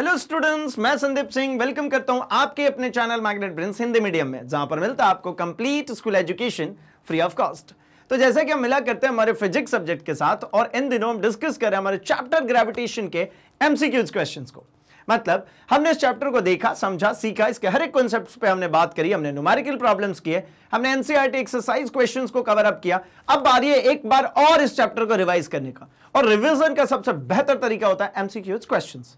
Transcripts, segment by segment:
Hello students मैं Sandeep Singh welcome करता हूं आपके अपने channel Magnet Brains Hindi medium में जहां पर मिलता है आपको complete school education free of cost तो जैसा कि हम मिला करते हैं हमारे फिजिक्स सब्जेक्ट के साथ और इन दिनों हम डिस्कस कर रहे हैं हमारे चैप्टर ग्रेविटेशन के एमसीक्यूज क्वेश्चन को मतलब हमने इस चैप्टर को देखा समझा सीखा इसके हर एक कॉन्सेप्ट पे हमने बात करी हमने न्यूमेरिकल प्रॉब्लम्स किए हमने एनसीईआरटी एक्सरसाइज क्वेश्चंस को कवर अप किया अब बारी है एक बार और इस चैप्टर को रिवाइज करने का और रिविजन का सबसे बेहतर तरीका होता है एमसीक्यूज क्वेश्चंस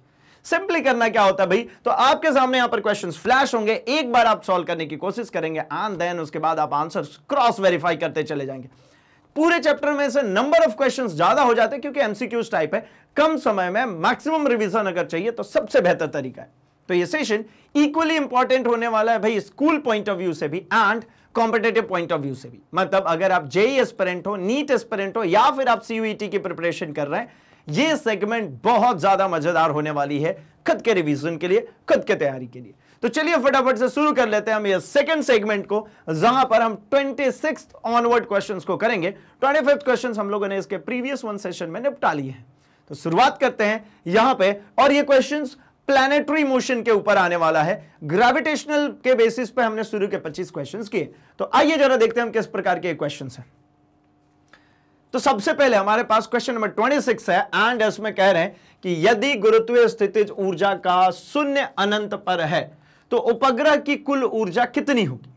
सिंपली करना क्या होता है भाई तो आपके सामने यहां पर क्वेश्चन फ्लैश होंगे एक बार आप सॉल्व करने की कोशिश करेंगे एंड देन उसके बाद आप आंसर क्रॉस वेरीफाई करते चले जाएंगे पूरे चैप्टर में से नंबर ऑफ क्वेश्चन ज्यादा हो जाते हैं क्योंकि एमसीक्यूज टाइप है कम समय में मैक्सिमम रिविजन अगर चाहिए तो सबसे बेहतर तरीका है तो ये सेशन इक्वली इंपॉर्टेंट होने वाला है भाई स्कूल पॉइंट ऑफ व्यू से भी and competitive point of view से भी मतलब अगर आप जेई एस्पेरेंट e हो नीट एस्पेरेंट हो या फिर आप सीयूईटी e की प्रिपरेशन कर रहे हैं ये सेगमेंट बहुत ज्यादा मजेदार होने वाली है खुद के रिवीजन के लिए खुद के तैयारी के लिए तो चलिए फटाफट से शुरू कर लेते हैं हम ये सेकंड सेगमेंट को जहां पर हम ट्वेंटी ऑनवर्ड क्वेश्चन को करेंगे ट्वेंटी फिफ्थ क्वेश्चन हम लोगों ने इसके प्रीवियस वन सेशन में निपटा लिए हैं तो शुरुआत करते हैं यहां पे और ये क्वेश्चन प्लानिटरी मोशन के ऊपर आने वाला है ग्रेविटेशनल के बेसिस पे हमने शुरू के 25 क्वेश्चंस किए तो आइए जरा देखते हैं हम किस प्रकार के क्वेश्चन हैं तो सबसे पहले हमारे पास क्वेश्चन नंबर 26 है एंड इसमें कह रहे हैं कि यदि गुरुत्वीय स्थिति ऊर्जा का शून्य अनंत पर है तो उपग्रह की कुल ऊर्जा कितनी होगी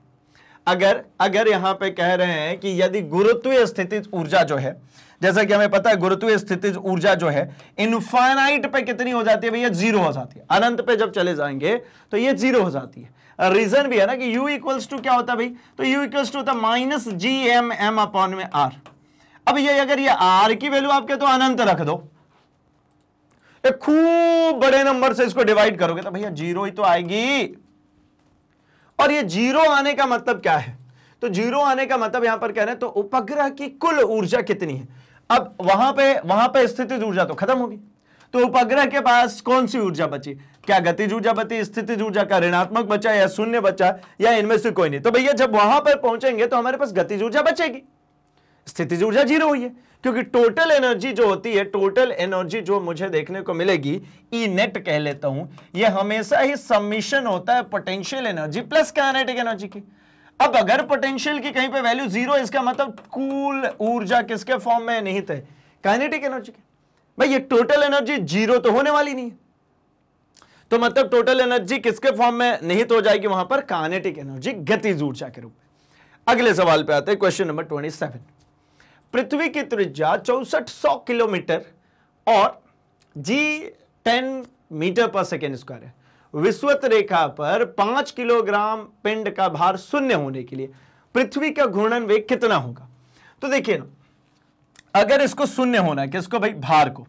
अगर अगर यहां पे कह रहे हैं कि यदि गुरुत्वीय स्थिति ऊर्जा जो है जैसा कि हमें पता है गुरुत्वीय स्थिति ऊर्जा जो है इनफाइनाइट पे कितनी हो जाती है भैया जीरो हो जाती है अनंत पे जब चले जाएंगे तो ये जीरो हो जाती है रीजन भी है ना कि यू इक्वल्स टू क्या होता है भाई तो यू इक्वल्स टू होता है minus G M M upon में आर अब ये अगर ये आर की वैल्यू आपके तो अनंत रख दो एक खूब बड़े नंबर से इसको डिवाइड करोगे तो भैया जीरो ही तो आएगी और ये जीरो आने का मतलब क्या है तो जीरो आने का मतलब यहां पर कह रहे हैं तो उपग्रह की कुल ऊर्जा कितनी है अब वहां पे वहां पे स्थिति ऊर्जा तो खत्म होगी तो उपग्रह के पास कौन सी ऊर्जा बची क्या गति ऊर्जा बची स्थिति ऊर्जा का ऋणात्मक बचा या शून्य बचा या इनमें से कोई नहीं तो भैया जब वहां पर पहुंचेंगे तो हमारे पास गति ऊर्जा बचेगी स्थितिज ऊर्जा जीरो हुई है क्योंकि टोटल एनर्जी जो होती है टोटल एनर्जी जो मुझे देखने को मिलेगी ई e नेट कह लेता हूं यह हमेशा ही सबमिशन होता है potential energy plus kinetic energy की अब अगर पोटेंशियल की कहीं पे वैल्यू जीरो इसका मतलब कूल ऊर्जा किसके फॉर्म में नहीं थे काइनेटिक एनर्जी के भाई ये टोटल एनर्जी जीरो तो होने वाली नहीं है तो मतलब टोटल एनर्जी किसके फॉर्म में निहित हो जाएगी वहां पर काइनेटिक एनर्जी गतिज ऊर्जा के रूप में अगले सवाल पे आते हैं क्वेश्चन नंबर ट्वेंटी सेवन पृथ्वी की त्रिज्या चौसठ सौ किलोमीटर और G ten metre per second square है विश्वत रेखा पर पांच किलोग्राम पिंड का भार शून्य होने के लिए पृथ्वी का घूर्णन वेग कितना होगा तो देखिए ना अगर इसको शून्य होना है किसको भाई भार को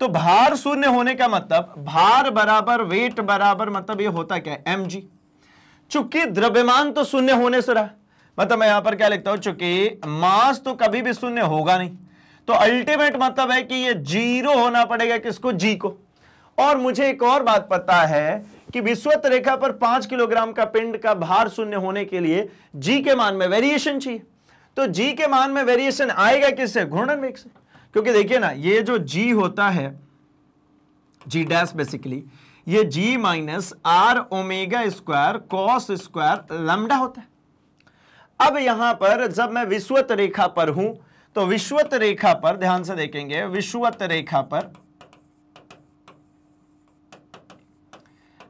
तो भार शून्य होने का मतलब भार बराबर वेट बराबर मतलब ये होता क्या है एम जी चूंकि द्रव्यमान तो शून्य होने से रहा मतलब मैं यहां पर क्या लिखता हूं चूंकि मास तो कभी भी शून्य होगा नहीं तो अल्टीमेट मतलब है कि ये जीरो होना पड़ेगा किसको जी को और मुझे एक और बात पता है कि विश्वत रेखा पर पांच किलोग्राम का पिंड का भार शून्य होने के लिए जी के मान में वेरिएशन चाहिए तो जी के मान में वेरिएशन आएगा किससे घूर्णन वेग से क्योंकि देखिए ना ये जो जी होता है जी डैश बेसिकली ये G minus R omega square cos square lambda होता है अब यहां पर जब मैं विश्वत रेखा पर हूं तो विश्वत रेखा पर ध्यान से देखेंगे विश्वत रेखा पर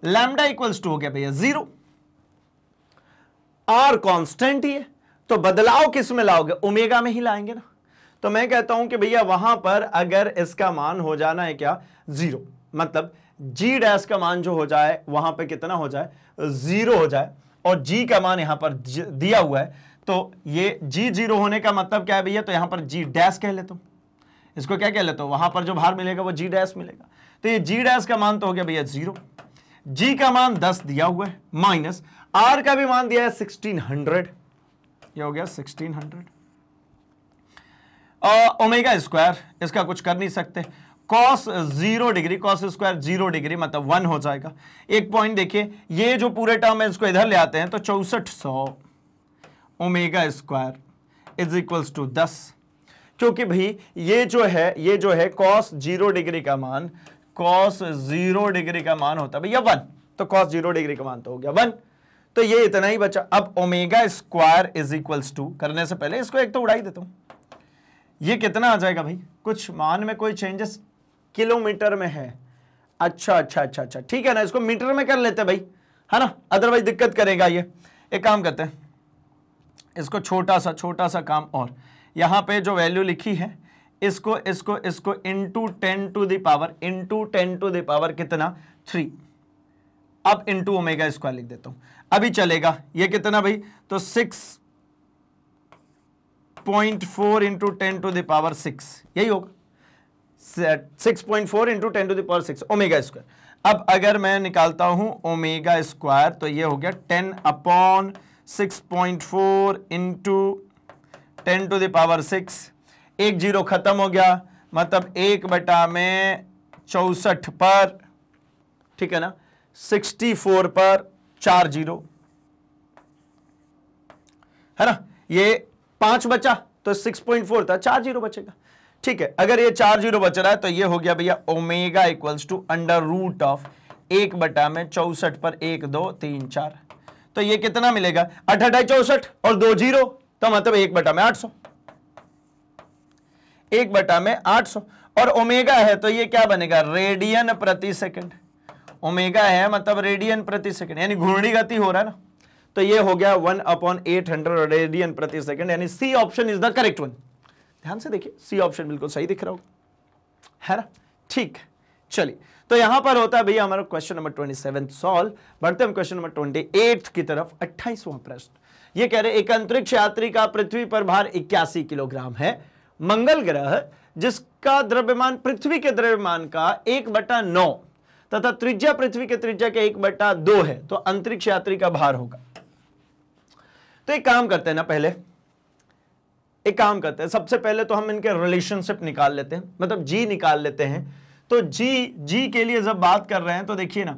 लैमडा इक्वल्स टू हो गया भैया जीरो आर कांस्टेंट ही है तो बदलाव किस में लाओगे ओमेगा में ही लाएंगे ना तो मैं कहता हूं कि भैया वहां पर अगर इसका मान हो जाना है क्या जीरो मतलब जी डैश का मान जो हो जाए वहां पे कितना हो जाए जीरो हो जाए और जी का मान यहां पर दिया हुआ है तो ये जी जीरो होने का मतलब क्या है भैया तो यहां पर जी डैश कह लेते हो इसको क्या कह लेते हो वहां पर जो भार मिलेगा वो जी डैश मिलेगा तो ये जी डैश का मान तो हो गया भैया जीरो जी का मान दस दिया हुआ है माइनस आर का भी मान दिया है सिक्सटीन हंड्रेड यह हो गया सिक्सटीन हंड्रेड ओमेगा स्क्वायर इसका कुछ कर नहीं सकते cos zero degree cos square zero degree मतलब वन हो जाएगा एक पॉइंट देखिए ये जो पूरे टर्म है इसको इधर ले आते हैं तो चौसठ सौ omega square is equals to दस क्योंकि भाई ये जो है ये जो है कॉस जीरो डिग्री का मान कॉस जीरो डिग्री का मान होता है भैया वन तो कॉस जीरो डिग्री का मान तो हो गया वन तो ये इतना ही बचा अब omega square is equals to करने से पहले इसको एक तो उड़ाई देता हूं ये कितना आ जाएगा भाई कुछ मान में कोई चेंजेस किलोमीटर में है अच्छा अच्छा अच्छा अच्छा ठीक है ना इसको मीटर में कर लेते भाई है ना अदरवाइज दिक्कत करेगा ये एक काम करते हैं इसको छोटा सा छोटा सा काम और यहां पे जो वैल्यू लिखी है इसको इसको इसको into ten to the power into ten to the power कितना थ्री अब इंटू ओमेगा स्क्वायर लिख देता हूं अभी चलेगा ये कितना भाई तो six point four into ten to the power six यही होगा six point four into ten to the power six omega square अब अगर मैं निकालता हूं ओमेगा स्क्वायर तो ये हो गया ten upon six point four into ten to the power six एक जीरो खत्म हो गया मतलब एक बटा में चौसठ पर ठीक है ना सिक्सटी फोर पर चार जीरो है ना ये पांच बचा तो सिक्स पॉइंट फोर था चार जीरो बचेगा ठीक है अगर ये चार जीरो बच रहा है तो ये हो गया भैया omega equals to under root of एक बटा में चौसठ पर एक दो तीन चार तो ये कितना मिलेगा अठ अठाई चौसठ और दो जीरो तो मतलब एक बटा में आठ सौ एक बटा में आठ सौ और ओमेगा है तो ये क्या बनेगा रेडियन प्रति सेकंड ओमेगा है मतलब रेडियन प्रति सेकंड यानी घूर्णी गति हो रहा है ना तो ये हो गया one upon eight hundred radian प्रति सेकंड यानी C option is the correct one ध्यान से देखिए सी ऑप्शन बिल्कुल सही दिख रहा होगा है ना ठीक चलिए तो यहां पर होता है भैया हमारा question number twenty seven solve बढ़ते हम क्वेश्चन नंबर ट्वेंटी एट की तरफ अट्ठाईसवां प्रश्न ये कह रहे एक अंतरिक्ष यात्री का पृथ्वी पर भार इक्यासी किलोग्राम है मंगल ग्रह जिसका द्रव्यमान पृथ्वी के द्रव्यमान का एक बटा नौ तथा त्रिज्या पृथ्वी के त्रिज्या के एक बटा दो है तो अंतरिक्ष यात्री का भार होगा तो एक काम करते हैं ना पहले एक काम करते हैं सबसे पहले तो हम इनके रिलेशनशिप निकाल लेते हैं मतलब जी निकाल लेते हैं तो जी जी के लिए जब बात कर रहे हैं तो देखिए ना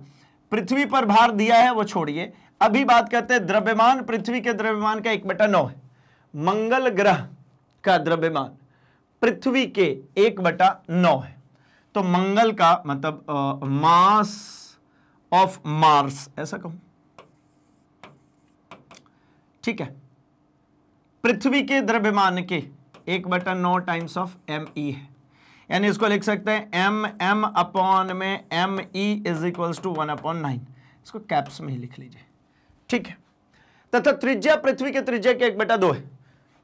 पृथ्वी पर भार दिया है वो छोड़िए अभी बात करते हैं द्रव्यमान पृथ्वी के द्रव्यमान का एक बटा नौ है मंगल ग्रह का द्रव्यमान पृथ्वी के एक बटा नौ है तो मंगल का मतलब आ, मास ऑफ मार्स ऐसा कहूं ठीक है पृथ्वी के द्रव्यमान के एक बटन नौ टाइम्स ऑफ एम ई है यानी इसको लिख सकते हैं एम एम अपॉन में M E is equals to one upon nine इसको कैप्स में ही लिख लीजिए ठीक है तथा त्रिज्या पृथ्वी के त्रिज्या के एक बटा दो है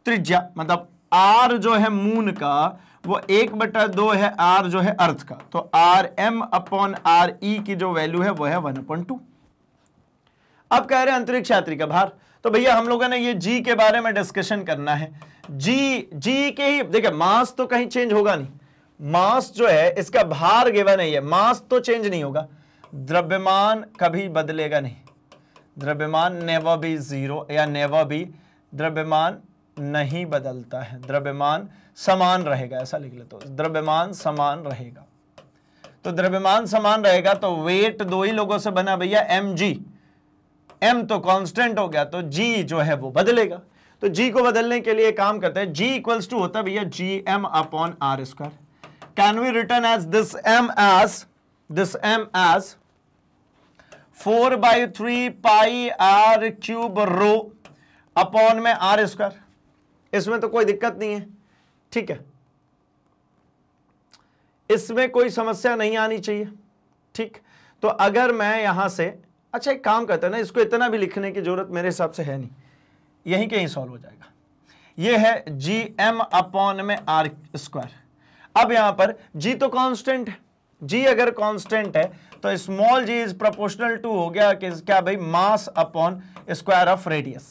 त्रिज्या मतलब आर जो है मून का वो एक बटा दो है आर जो है अर्थ का तो R M upon R E की जो वैल्यू है वो है वन अपॉन टू अब कह रहे हैं अंतरिक्ष यात्री का भार तो भैया हम लोगों ने ये जी के बारे में डिस्कशन करना है जी जी के ही देखिए मास तो कहीं चेंज होगा नहीं मास जो है इसका भार गिवन है मास तो चेंज नहीं होगा द्रव्यमान कभी बदलेगा नहीं द्रव्यमान नेवा भी जीरो या नेवा भी द्रव्यमान नहीं बदलता है द्रव्यमान समान रहेगा ऐसा लिख लेते तो द्रव्यमान समान रहेगा तो द्रव्यमान समान रहेगा तो वेट दो ही लोगों से बना भैया एम जी एम तो कॉन्स्टेंट हो गया तो जी जो है वो बदलेगा तो जी को बदलने के लिए काम करते हैं जी इक्वल्स टू होता भैया G M upon R square can we return as this M S this M S four by three pi R cube rho upon में आर स्क्वायर इसमें तो कोई दिक्कत नहीं है ठीक है इसमें कोई समस्या नहीं आनी चाहिए ठीक तो अगर मैं यहां से अच्छा एक काम करते हैं ना इसको इतना भी लिखने की ज़रूरत मेरे हिसाब से है नहीं यहीं के सॉल्व हो जाएगा ये है जी एम अपॉन में आर स्क्वायर अब यहां पर जी तो कांस्टेंट है जी अगर कांस्टेंट है तो small G is proportional to हो गया कि क्या भाई mass upon square of radius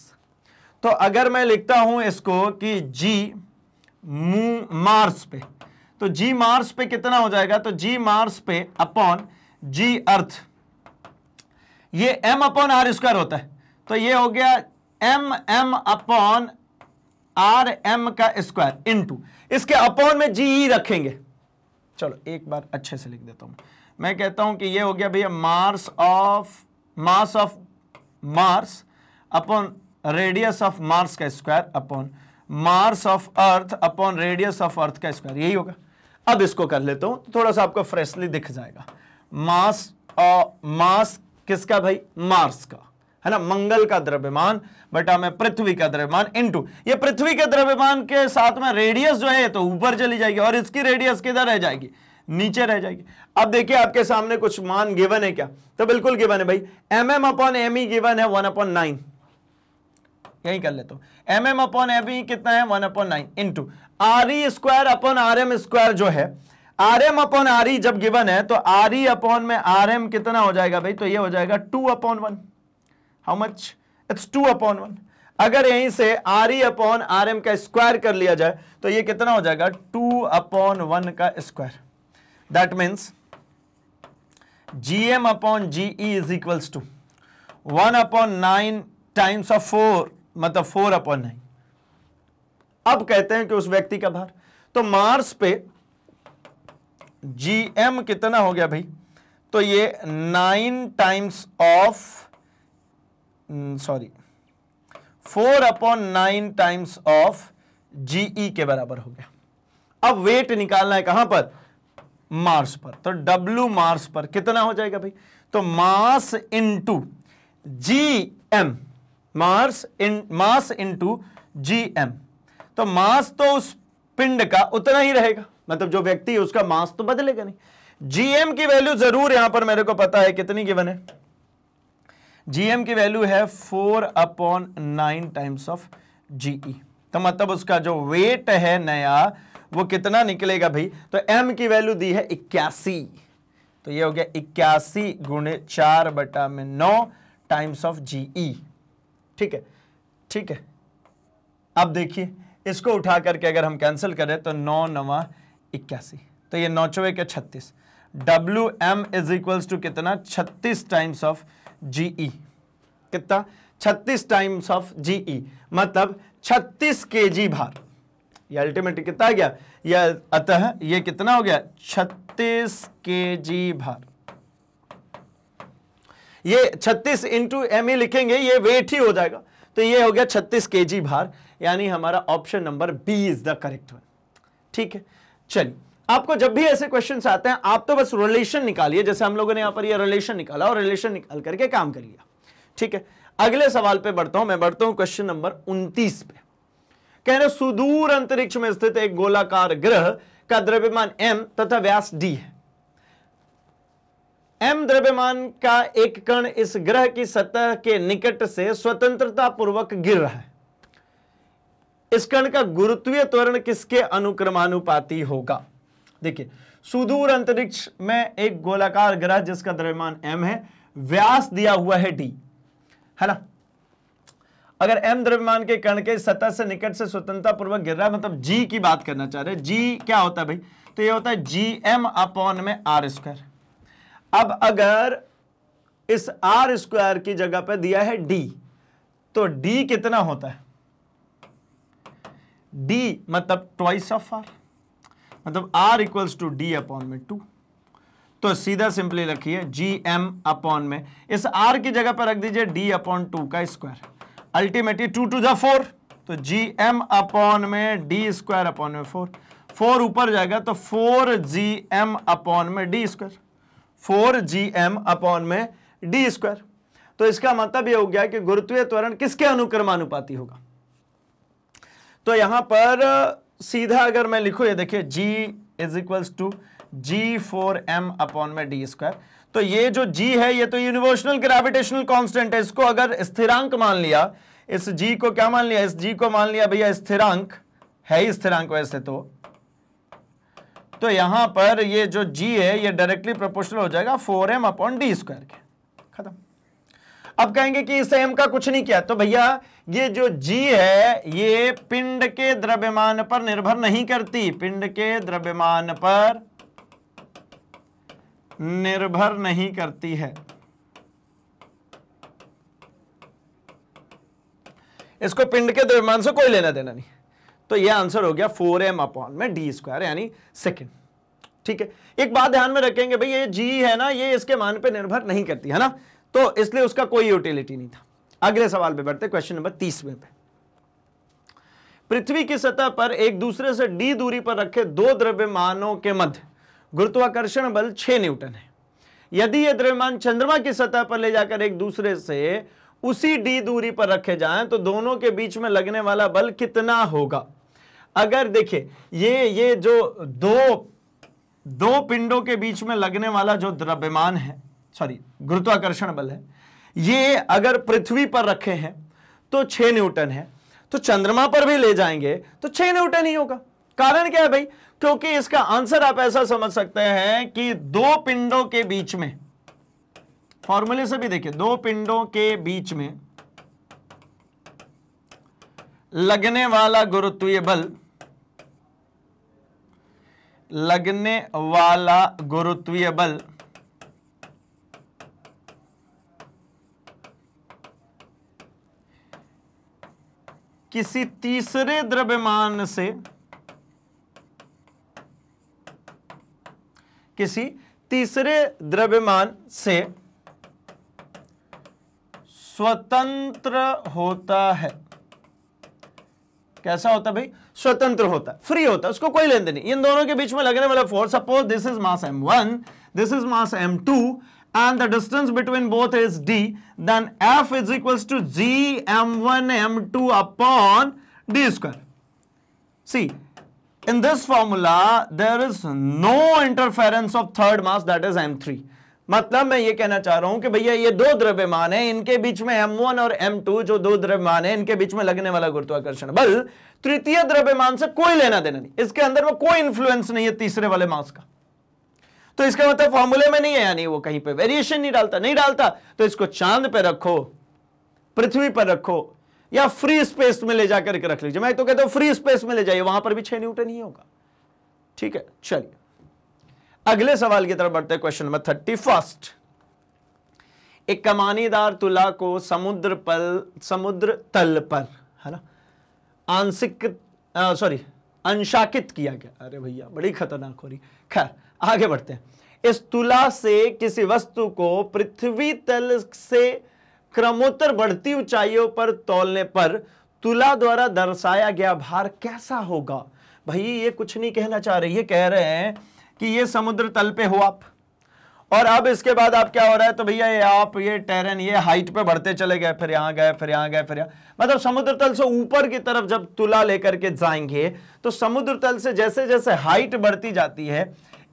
तो अगर मैं लिखता हूं इसको कि जी मू मार्स पे तो जी मार्स पे कितना हो जाएगा तो जी मार्स पे अपॉन जी अर्थ ये m अपॉन आर स्क्वायर होता है तो ये हो गया M M upon R M का स्क्वायर इनटू इसके अपॉन में जी ई e रखेंगे चलो एक बार अच्छे से लिख देता हूं मैं कहता हूं कि ये हो गया भैया Mars of mass of Mars upon radius of Mars का square upon Mars of earth upon radius of earth का स्क्वायर यही होगा अब इसको कर लेता हूं थोड़ा सा आपको फ्रेशली दिख जाएगा मास मास किसका भाई मार्स का है ना मंगल का द्रव्यमान बटा में पृथ्वी का द्रव्यमान इनटू ये पृथ्वी के द्रव्यमान के साथ में रेडियस जो है तो ऊपर चली जाएगी और इसकी रेडियस किधर रह जाएगी नीचे रह जाएगी अब देखिए आपके सामने कुछ मान गिवन है क्या तो बिल्कुल गिवन है भाई M M upon M E given है वन अपॉन नाइन यही कर लेते M M upon M E कितना है one upon nine into R E square upon R M square जो है R M upon R E जब गिवन है तो आर ई अपॉन में आर एम कितना हो जाएगा भाई तो ये हो जाएगा two upon one how much it's two upon one अगर यहीं से R E upon R M का स्क्वायर कर लिया जाए तो ये कितना हो जाएगा टू अपॉन वन का square that means G M upon G E is equals to one upon nine times of four मतलब फोर अपॉन नाइन अब कहते हैं कि उस व्यक्ति का भार तो मार्स पे जी एम कितना हो गया भाई तो ये nine times of sorry four upon nine times of GE के बराबर हो गया अब वेट निकालना है कहां पर मार्स पर तो डब्ल्यू मार्स पर कितना हो जाएगा भाई तो mass into G M Mars इन मास इंटू जी एम तो मास तो उस पिंड का उतना ही रहेगा मतलब जो व्यक्ति है उसका मास तो बदलेगा नहीं जीएम की वैल्यू जरूर यहां पर मेरे को पता है कितनी गिवन है जीएम की वैल्यू है four upon nine times of GE तो मतलब उसका जो वेट है नया वो कितना निकलेगा भाई तो एम की वैल्यू दी है इक्यासी तो ये हो गया इक्यासी गुणे चार बटा में नौ टाइम्स ऑफ जीई ठीक है ठीक है अब देखिए इसको उठा करके अगर हम कैंसिल करें तो नौ नवा इक्यासी तो ये नौ चौवे क्या छत्तीस W M is equals to कितना छत्तीस टाइम्स ऑफ जी ई कितना छत्तीस टाइम्स ऑफ जी ई मतलब छत्तीस के जी भार ये अल्टीमेटली कितना आ गया यह अतः ये कितना हो गया छत्तीस के जी भार ये 36 इंटू एम ई लिखेंगे ये वेट ही हो जाएगा तो ये हो गया 36 के जी भार यानी हमारा option number B is the correct one ठीक है चलिए आपको जब भी ऐसे क्वेश्चन आते हैं आप तो बस रिलेशन निकालिए जैसे हम लोगों ने यहां पर ये रिलेशन निकाला और रिलेशन निकाल करके काम कर लिया ठीक है अगले सवाल पे बढ़ता हूं मैं बढ़ता हूं क्वेश्चन नंबर 29 पे कह रहे सुदूर अंतरिक्ष में स्थित एक गोलाकार ग्रह का द्रव्यमान एम तथा व्यास डी है एम द्रव्यमान का एक कण इस ग्रह की सतह के निकट से स्वतंत्रता पूर्वक गिर रहा है इस कण का गुरुत्वीय त्वरण किसके अनुक्रमानुपाती होगा देखिए सुदूर अंतरिक्ष में एक गोलाकार ग्रह जिसका द्रव्यमान m है व्यास दिया हुआ है डी है ना अगर एम द्रव्यमान के कण के सतह से निकट से स्वतंत्रता पूर्वक गिर रहा है मतलब जी की बात करना चाह रहे g जी क्या होता है भाई तो ये होता है जी एम अपॉन में आर स्क्वायर अब अगर इस आर स्क्वायर की जगह पर दिया है डी तो डी कितना होता है डी मतलब ट्वाइस ऑफ आर मतलब R equals to D upon में टू तो सीधा सिंपली रखिए जी एम अपॉन में इस आर की जगह पर रख दीजिए डी अपॉन टू का स्क्वायर अल्टीमेटली टू टू जा फोर तो जी एम अपॉन में डी स्क्वायर अपॉन में फोर फोर ऊपर जाएगा तो फोर जी एम अपॉन में D square four G M upon में डी स्क्वायर तो इसका मतलब यह हो गया कि गुरुत्वीय त्वरण किसके अनुक्रमानुपाती होगा तो यहां पर सीधा अगर मैं लिखू ये देखिए G is equals to G four M upon में डी स्क्वायर तो ये जो जी है ये तो यूनिवर्सल ग्रेविटेशनल कांस्टेंट है इसको अगर स्थिरांक मान लिया इस जी को क्या मान लिया इस जी को मान लिया भैया स्थिरांक है ही स्थिरांक वैसे तो तो यहां पर ये जो जी है ये डायरेक्टली प्रोपोर्शनल हो जाएगा four M upon D square के खत्म अब कहेंगे कि इस एम का कुछ नहीं किया तो भैया ये जो जी है ये पिंड के द्रव्यमान पर निर्भर नहीं करती पिंड के द्रव्यमान पर निर्भर नहीं करती है इसको पिंड के द्रव्यमान से कोई लेना देना नहीं तो ये आंसर हो गया फोर एम अपॉन में डी स्क्वायर यानी सेकेंड ठीक है एक बात ध्यान में रखेंगे भाई ये जी है ना ये इसके मान पे निर्भर नहीं करती है ना तो इसलिए उसका कोई यूटिलिटी नहीं था अगले सवाल पे बढ़ते क्वेश्चन नंबर तीसवे पे पृथ्वी की सतह पर एक दूसरे से डी दूरी पर रखे दो द्रव्यमानों के मध्य गुरुत्वाकर्षण बल छ न्यूटन है यदि यह द्रव्यमान चंद्रमा की सतह पर ले जाकर एक दूसरे से उसी डी दूरी पर रखे जाएं तो दोनों के बीच में लगने वाला बल कितना होगा अगर देखिए ये ये जो दो दो पिंडों के बीच में लगने वाला जो द्रव्यमान है सॉरी गुरुत्वाकर्षण बल है ये अगर पृथ्वी पर रखे हैं तो छः न्यूटन है तो चंद्रमा पर भी ले जाएंगे तो छः न्यूटन ही होगा कारण क्या है भाई क्योंकि इसका आंसर आप ऐसा समझ सकते हैं कि दो पिंडों के बीच में फॉर्मूले से भी देखिए दो पिंडों के बीच में लगने वाला गुरुत्वीय बल लगने वाला गुरुत्वीय बल किसी तीसरे द्रव्यमान से किसी तीसरे द्रव्यमान से स्वतंत्र होता है कैसा होता भाई स्वतंत्र होता है फ्री होता है उसको कोई लेन देन नहीं इन दोनों के बीच में लगने वाला force suppose this is mass one this is mass M two and the distance between both is d, then f is equals to g m1 m2 upon d square. See, in this formula, there is no interference of third mass that is m3. मतलब मैं ये कहना चाह रहा हूं कि भैया ये दो द्रव्यमान है इनके बीच में m1 और m2 जो दो द्रव्यमान है इनके बीच में लगने वाला गुरुत्वाकर्षण बल तृतीय द्रव्यमान से कोई लेना देना नहीं इसके अंदर में कोई इन्फ्लुएंस नहीं है तीसरे वाले मास का तो इसका मतलब फॉर्मूले में नहीं है यानी वो कहीं पे वेरिएशन नहीं डालता नहीं डालता तो इसको चांद पे रखो पृथ्वी पर रखो या फ्री स्पेस में ले जाकर के रख लीजिए मैं तो कहता हूं फ्री स्पेस में ले जाइए वहां पर भी छह न्यूटन ही होगा ठीक है चलिए अगले सवाल की तरफ बढ़ते हैं क्वेश्चन नंबर थर्टी फर्स्ट एक कमानीदार तुला को समुद्र पल समुद्र तल पर है ना आंशिक सॉरी अंशाकित किया गया अरे भैया बड़ी खतरनाक हो रही खैर आगे बढ़ते हैं इस तुला से किसी वस्तु को पृथ्वी तल से क्रमोत्तर बढ़ती ऊंचाइयों पर तोलने पर तुला द्वारा दर्शाया गया भार कैसा होगा भाई ये कुछ नहीं कहना चाह रही है कह रहे हैं कि ये समुद्र तल पे हो आप और अब इसके बाद आप क्या हो रहा है तो भैया ये आप ये टेरन ये हाइट पे बढ़ते चले गए फिर यहां गए फिर यहां गए फिर यहां मतलब समुद्र तल से ऊपर की तरफ जब तुला लेकर के जाएंगे तो समुद्र तल से जैसे जैसे हाइट बढ़ती जाती है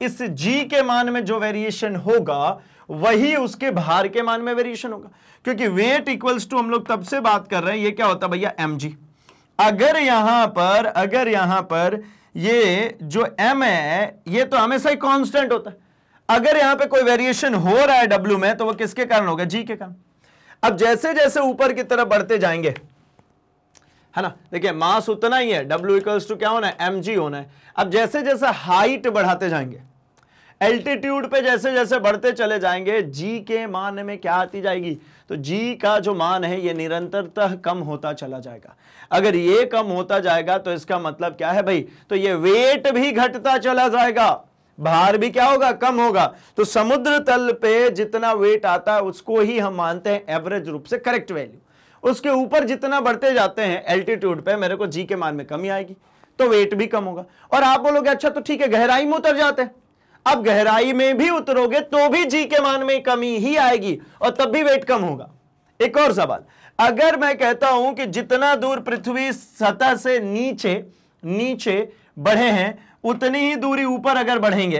इस जी के मान में जो वेरिएशन होगा वही उसके भार के मान में वेरिएशन होगा क्योंकि वेट इक्वल्स टू हम लोग तब से बात कर रहे हैं ये क्या होता भैया एम जी अगर यहां पर अगर यहां पर ये जो एम है ये तो हमेशा ही कांस्टेंट होता है अगर यहां पे कोई वेरिएशन हो रहा है डब्ल्यू में तो वो किसके कारण होगा जी के कारण अब जैसे जैसे ऊपर की तरफ बढ़ते जाएंगे है ना देखिए मास उतना ही है डब्ल्यू इक्वल्स टू क्या होना है एम होना है अब जैसे जैसे हाइट बढ़ाते जाएंगे एल्टीट्यूड पे जैसे जैसे बढ़ते चले जाएंगे जी के मान में क्या आती जाएगी तो जी का जो मान है ये निरंतरतः कम होता चला जाएगा अगर ये कम होता जाएगा तो इसका मतलब क्या है भाई तो ये वेट भी घटता चला जाएगा भार भी क्या होगा कम होगा तो समुद्र तल पे जितना वेट आता है उसको ही हम मानते हैं एवरेज रूप से करेक्ट वैल्यू उसके ऊपर जितना बढ़ते जाते हैं एल्टीट्यूड पे मेरे को जी के मान में कमी आएगी तो वेट भी कम होगा और आप बोलोगे अच्छा तो ठीक है गहराई में उतर जाते हैं अब गहराई में भी उतरोगे तो भी जी के मान में कमी ही आएगी और तब भी वेट कम होगा एक और सवाल अगर मैं कहता हूं कि जितना दूर पृथ्वी सतह से नीचे नीचे बढ़े हैं उतनी ही दूरी ऊपर अगर बढ़ेंगे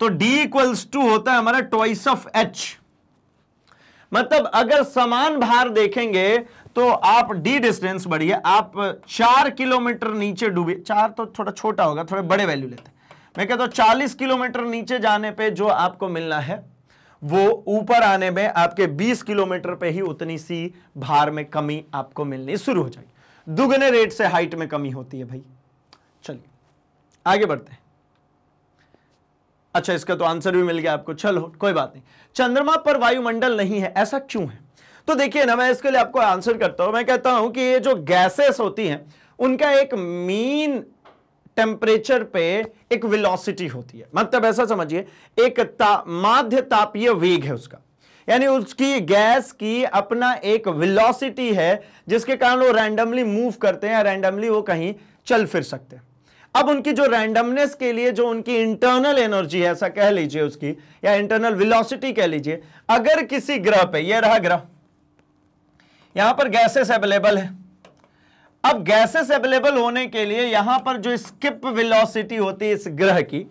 तो d इक्वल्स टू होता है हमारा ट्वाइस ऑफ h मतलब अगर समान भार देखेंगे तो आप d डिस्टेंस बढ़िए आप चार किलोमीटर नीचे डूबे चार तो थोड़ा छोटा होगा थोड़े बड़े वैल्यू लेते मैं कहता हूं चालीस किलोमीटर नीचे जाने पे जो आपको मिलना है वो ऊपर आने में आपके 20 किलोमीटर पे ही उतनी सी भार में कमी आपको मिलनी शुरू हो जाएगी दुगने रेट से हाइट में कमी होती है भाई चलिए आगे बढ़ते हैं अच्छा इसका तो आंसर भी मिल गया आपको चलो कोई बात नहीं चंद्रमा पर वायुमंडल नहीं है ऐसा क्यों है तो देखिए ना मैं इसके लिए आपको आंसर करता हूं मैं कहता हूं कि ये जो गैसेस होती हैं उनका एक मीन टेम्परेचर पे एक वेलोसिटी होती है मतलब ऐसा समझिए एक ता, माध्य तापीय वेग है उसका यानी उसकी गैस की अपना एक वेलोसिटी है जिसके कारण वो रैंडमली मूव करते हैं रैंडमली वो कहीं चल फिर सकते हैं अब उनकी जो रैंडमनेस के लिए जो उनकी इंटरनल एनर्जी है ऐसा कह लीजिए उसकी या इंटरनल विलोसिटी कह लीजिए अगर किसी ग्रह पे ये रहा ग्रह यहां पर गैसेस अवेलेबल है अब गैसेस अवेलेबल होने के लिए यहां पर जो स्किप वेलोसिटी होती है इस ग्रह की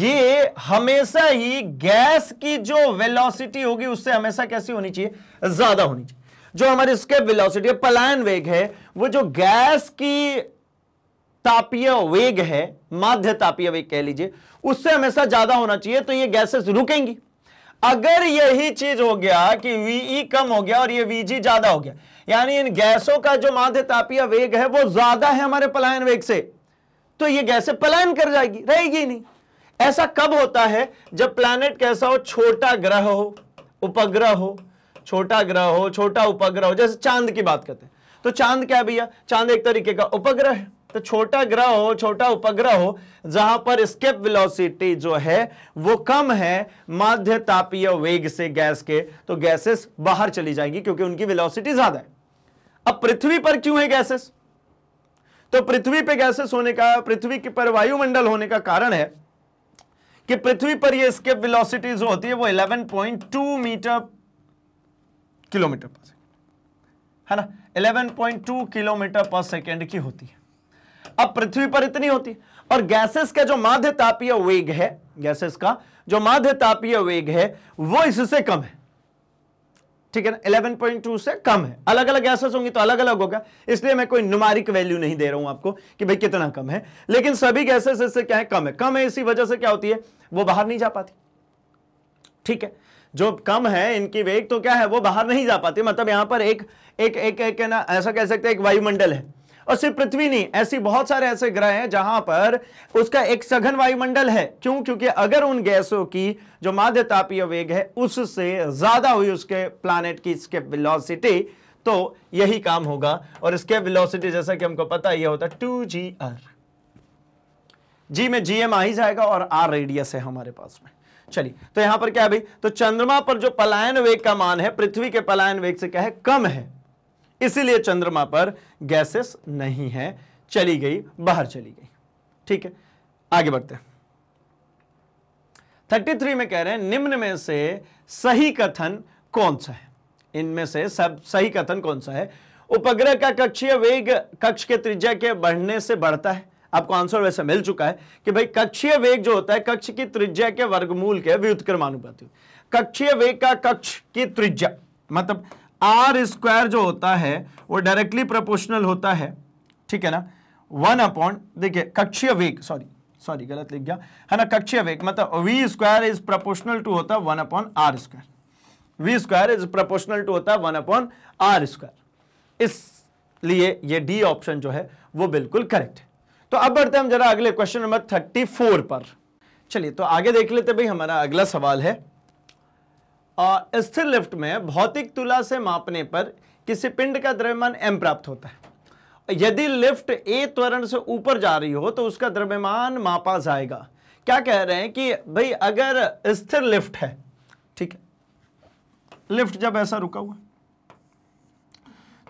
ये हमेशा ही गैस की जो वेलोसिटी होगी उससे हमेशा कैसी होनी चाहिए ज्यादा होनी चाहिए जो हमारी स्किप वेलोसिटी है पलायन वेग है वो जो गैस की तापीय वेग है माध्य तापीय वेग कह लीजिए उससे हमेशा ज्यादा होना चाहिए तो ये गैसेस रुकेंगी अगर यही चीज हो गया कि वीई e कम हो गया और ये वीजी ज्यादा हो गया यानी इन गैसों का जो माध्य तापीय वेग है वो ज्यादा है हमारे पलायन वेग से तो ये गैसें पलायन कर जाएगी रहेगी नहीं ऐसा कब होता है जब प्लैनेट कैसा हो छोटा ग्रह हो उपग्रह हो छोटा ग्रह हो छोटा उपग्रह हो जैसे चांद की बात करते हैं तो चांद क्या भैया चांद एक तरीके का उपग्रह है तो छोटा ग्रह हो छोटा उपग्रह हो जहां पर स्केप वेलोसिटी जो है वो कम है माध्य तापीय वेग से गैस के तो गैसेस बाहर चली जाएंगी क्योंकि उनकी वेलोसिटी ज्यादा है अब पृथ्वी पर क्यों है गैसेस तो पृथ्वी पे गैसेस होने का पृथ्वी के पर वायुमंडल होने का कारण है कि पृथ्वी पर ये स्केप वेलोसिटी जो होती है वो eleven metre kilometre per second है ना 11.2 किलोमीटर पर सेकेंड की होती है अब पृथ्वी पर इतनी होती और गैसेस का जो माध्य तापीय वेग है गैसेस का जो माध्य तापीय वेग है वो इससे कम है ठीक है ना 11.2 से कम है अलग अलग गैसेस होंगी तो अलग अलग होगा इसलिए मैं कोई नुमारिक वैल्यू नहीं दे रहा हूं आपको कि भाई कितना कम है लेकिन सभी गैसेस इससे क्या है कम है कम है इसी वजह से क्या होती है वो बाहर नहीं जा पाती ठीक है जो कम है इनकी वेग तो क्या है वो बाहर नहीं जा पाती मतलब यहां पर एक एक, एक, एक ना ऐसा कह सकते हैं एक वायुमंडल है और सिर्फ पृथ्वी नहीं ऐसी बहुत सारे ऐसे ग्रह हैं जहां पर उसका एक सघन वायुमंडल है क्यों क्योंकि अगर उन गैसों की जो माध्य तापीय वेग है उससे ज्यादा हुई उसके प्लानिट की इसके विलोसिटी तो यही काम होगा और इसके विलोसिटी जैसा कि हमको पता यह होता है टू जी आर जी में जी एम आ ही जाएगा और आर रेडियस है हमारे पास में चलिए तो यहां पर क्या भाई तो चंद्रमा पर जो पलायन वेग का मान है पृथ्वी के पलायन वेग से क्या है कम है इसीलिए चंद्रमा पर गैसेस नहीं है चली गई बाहर चली गई ठीक है आगे बढ़ते हैं थ्री में कह रहे हैं निम्न में से सही कथन कौन सा है इनमें से सब सही कथन कौन सा है उपग्रह का कक्षीय वेग कक्ष के त्रिज्या के बढ़ने से बढ़ता है आपको आंसर वैसे मिल चुका है कि भाई कक्षीय वेग जो होता है कक्ष की त्रिज्या के वर्गमूल के व्युतक्रमानुपाती कक्षीय वेग का कक्ष की त्रिज्या मतलब आर स्क्वायर जो होता है वो डायरेक्टली प्रोपोर्शनल होता है ठीक है ना वन अपॉन देखिए कक्षीय वेग सॉरी सॉरी गलत लिख गया है ना कक्षीय वेग मतलब V square is proportional to होता है one upon R square V square is proportional to होता है वन अपॉन आर स्क्वायर इसलिए ये डी ऑप्शन जो है वो बिल्कुल करेक्ट है तो अब बढ़ते हैं हम जरा अगले क्वेश्चन नंबर थर्टी फोर पर चलिए तो आगे देख लेते भाई हमारा अगला सवाल है स्थिर लिफ्ट में भौतिक तुला से मापने पर किसी पिंड का द्रव्यमान एम प्राप्त होता है यदि लिफ्ट ए त्वरण से ऊपर जा रही हो तो उसका द्रव्यमान मापा जाएगा क्या कह रहे हैं कि भाई अगर स्थिर लिफ्ट है ठीक है लिफ्ट जब ऐसा रुका हुआ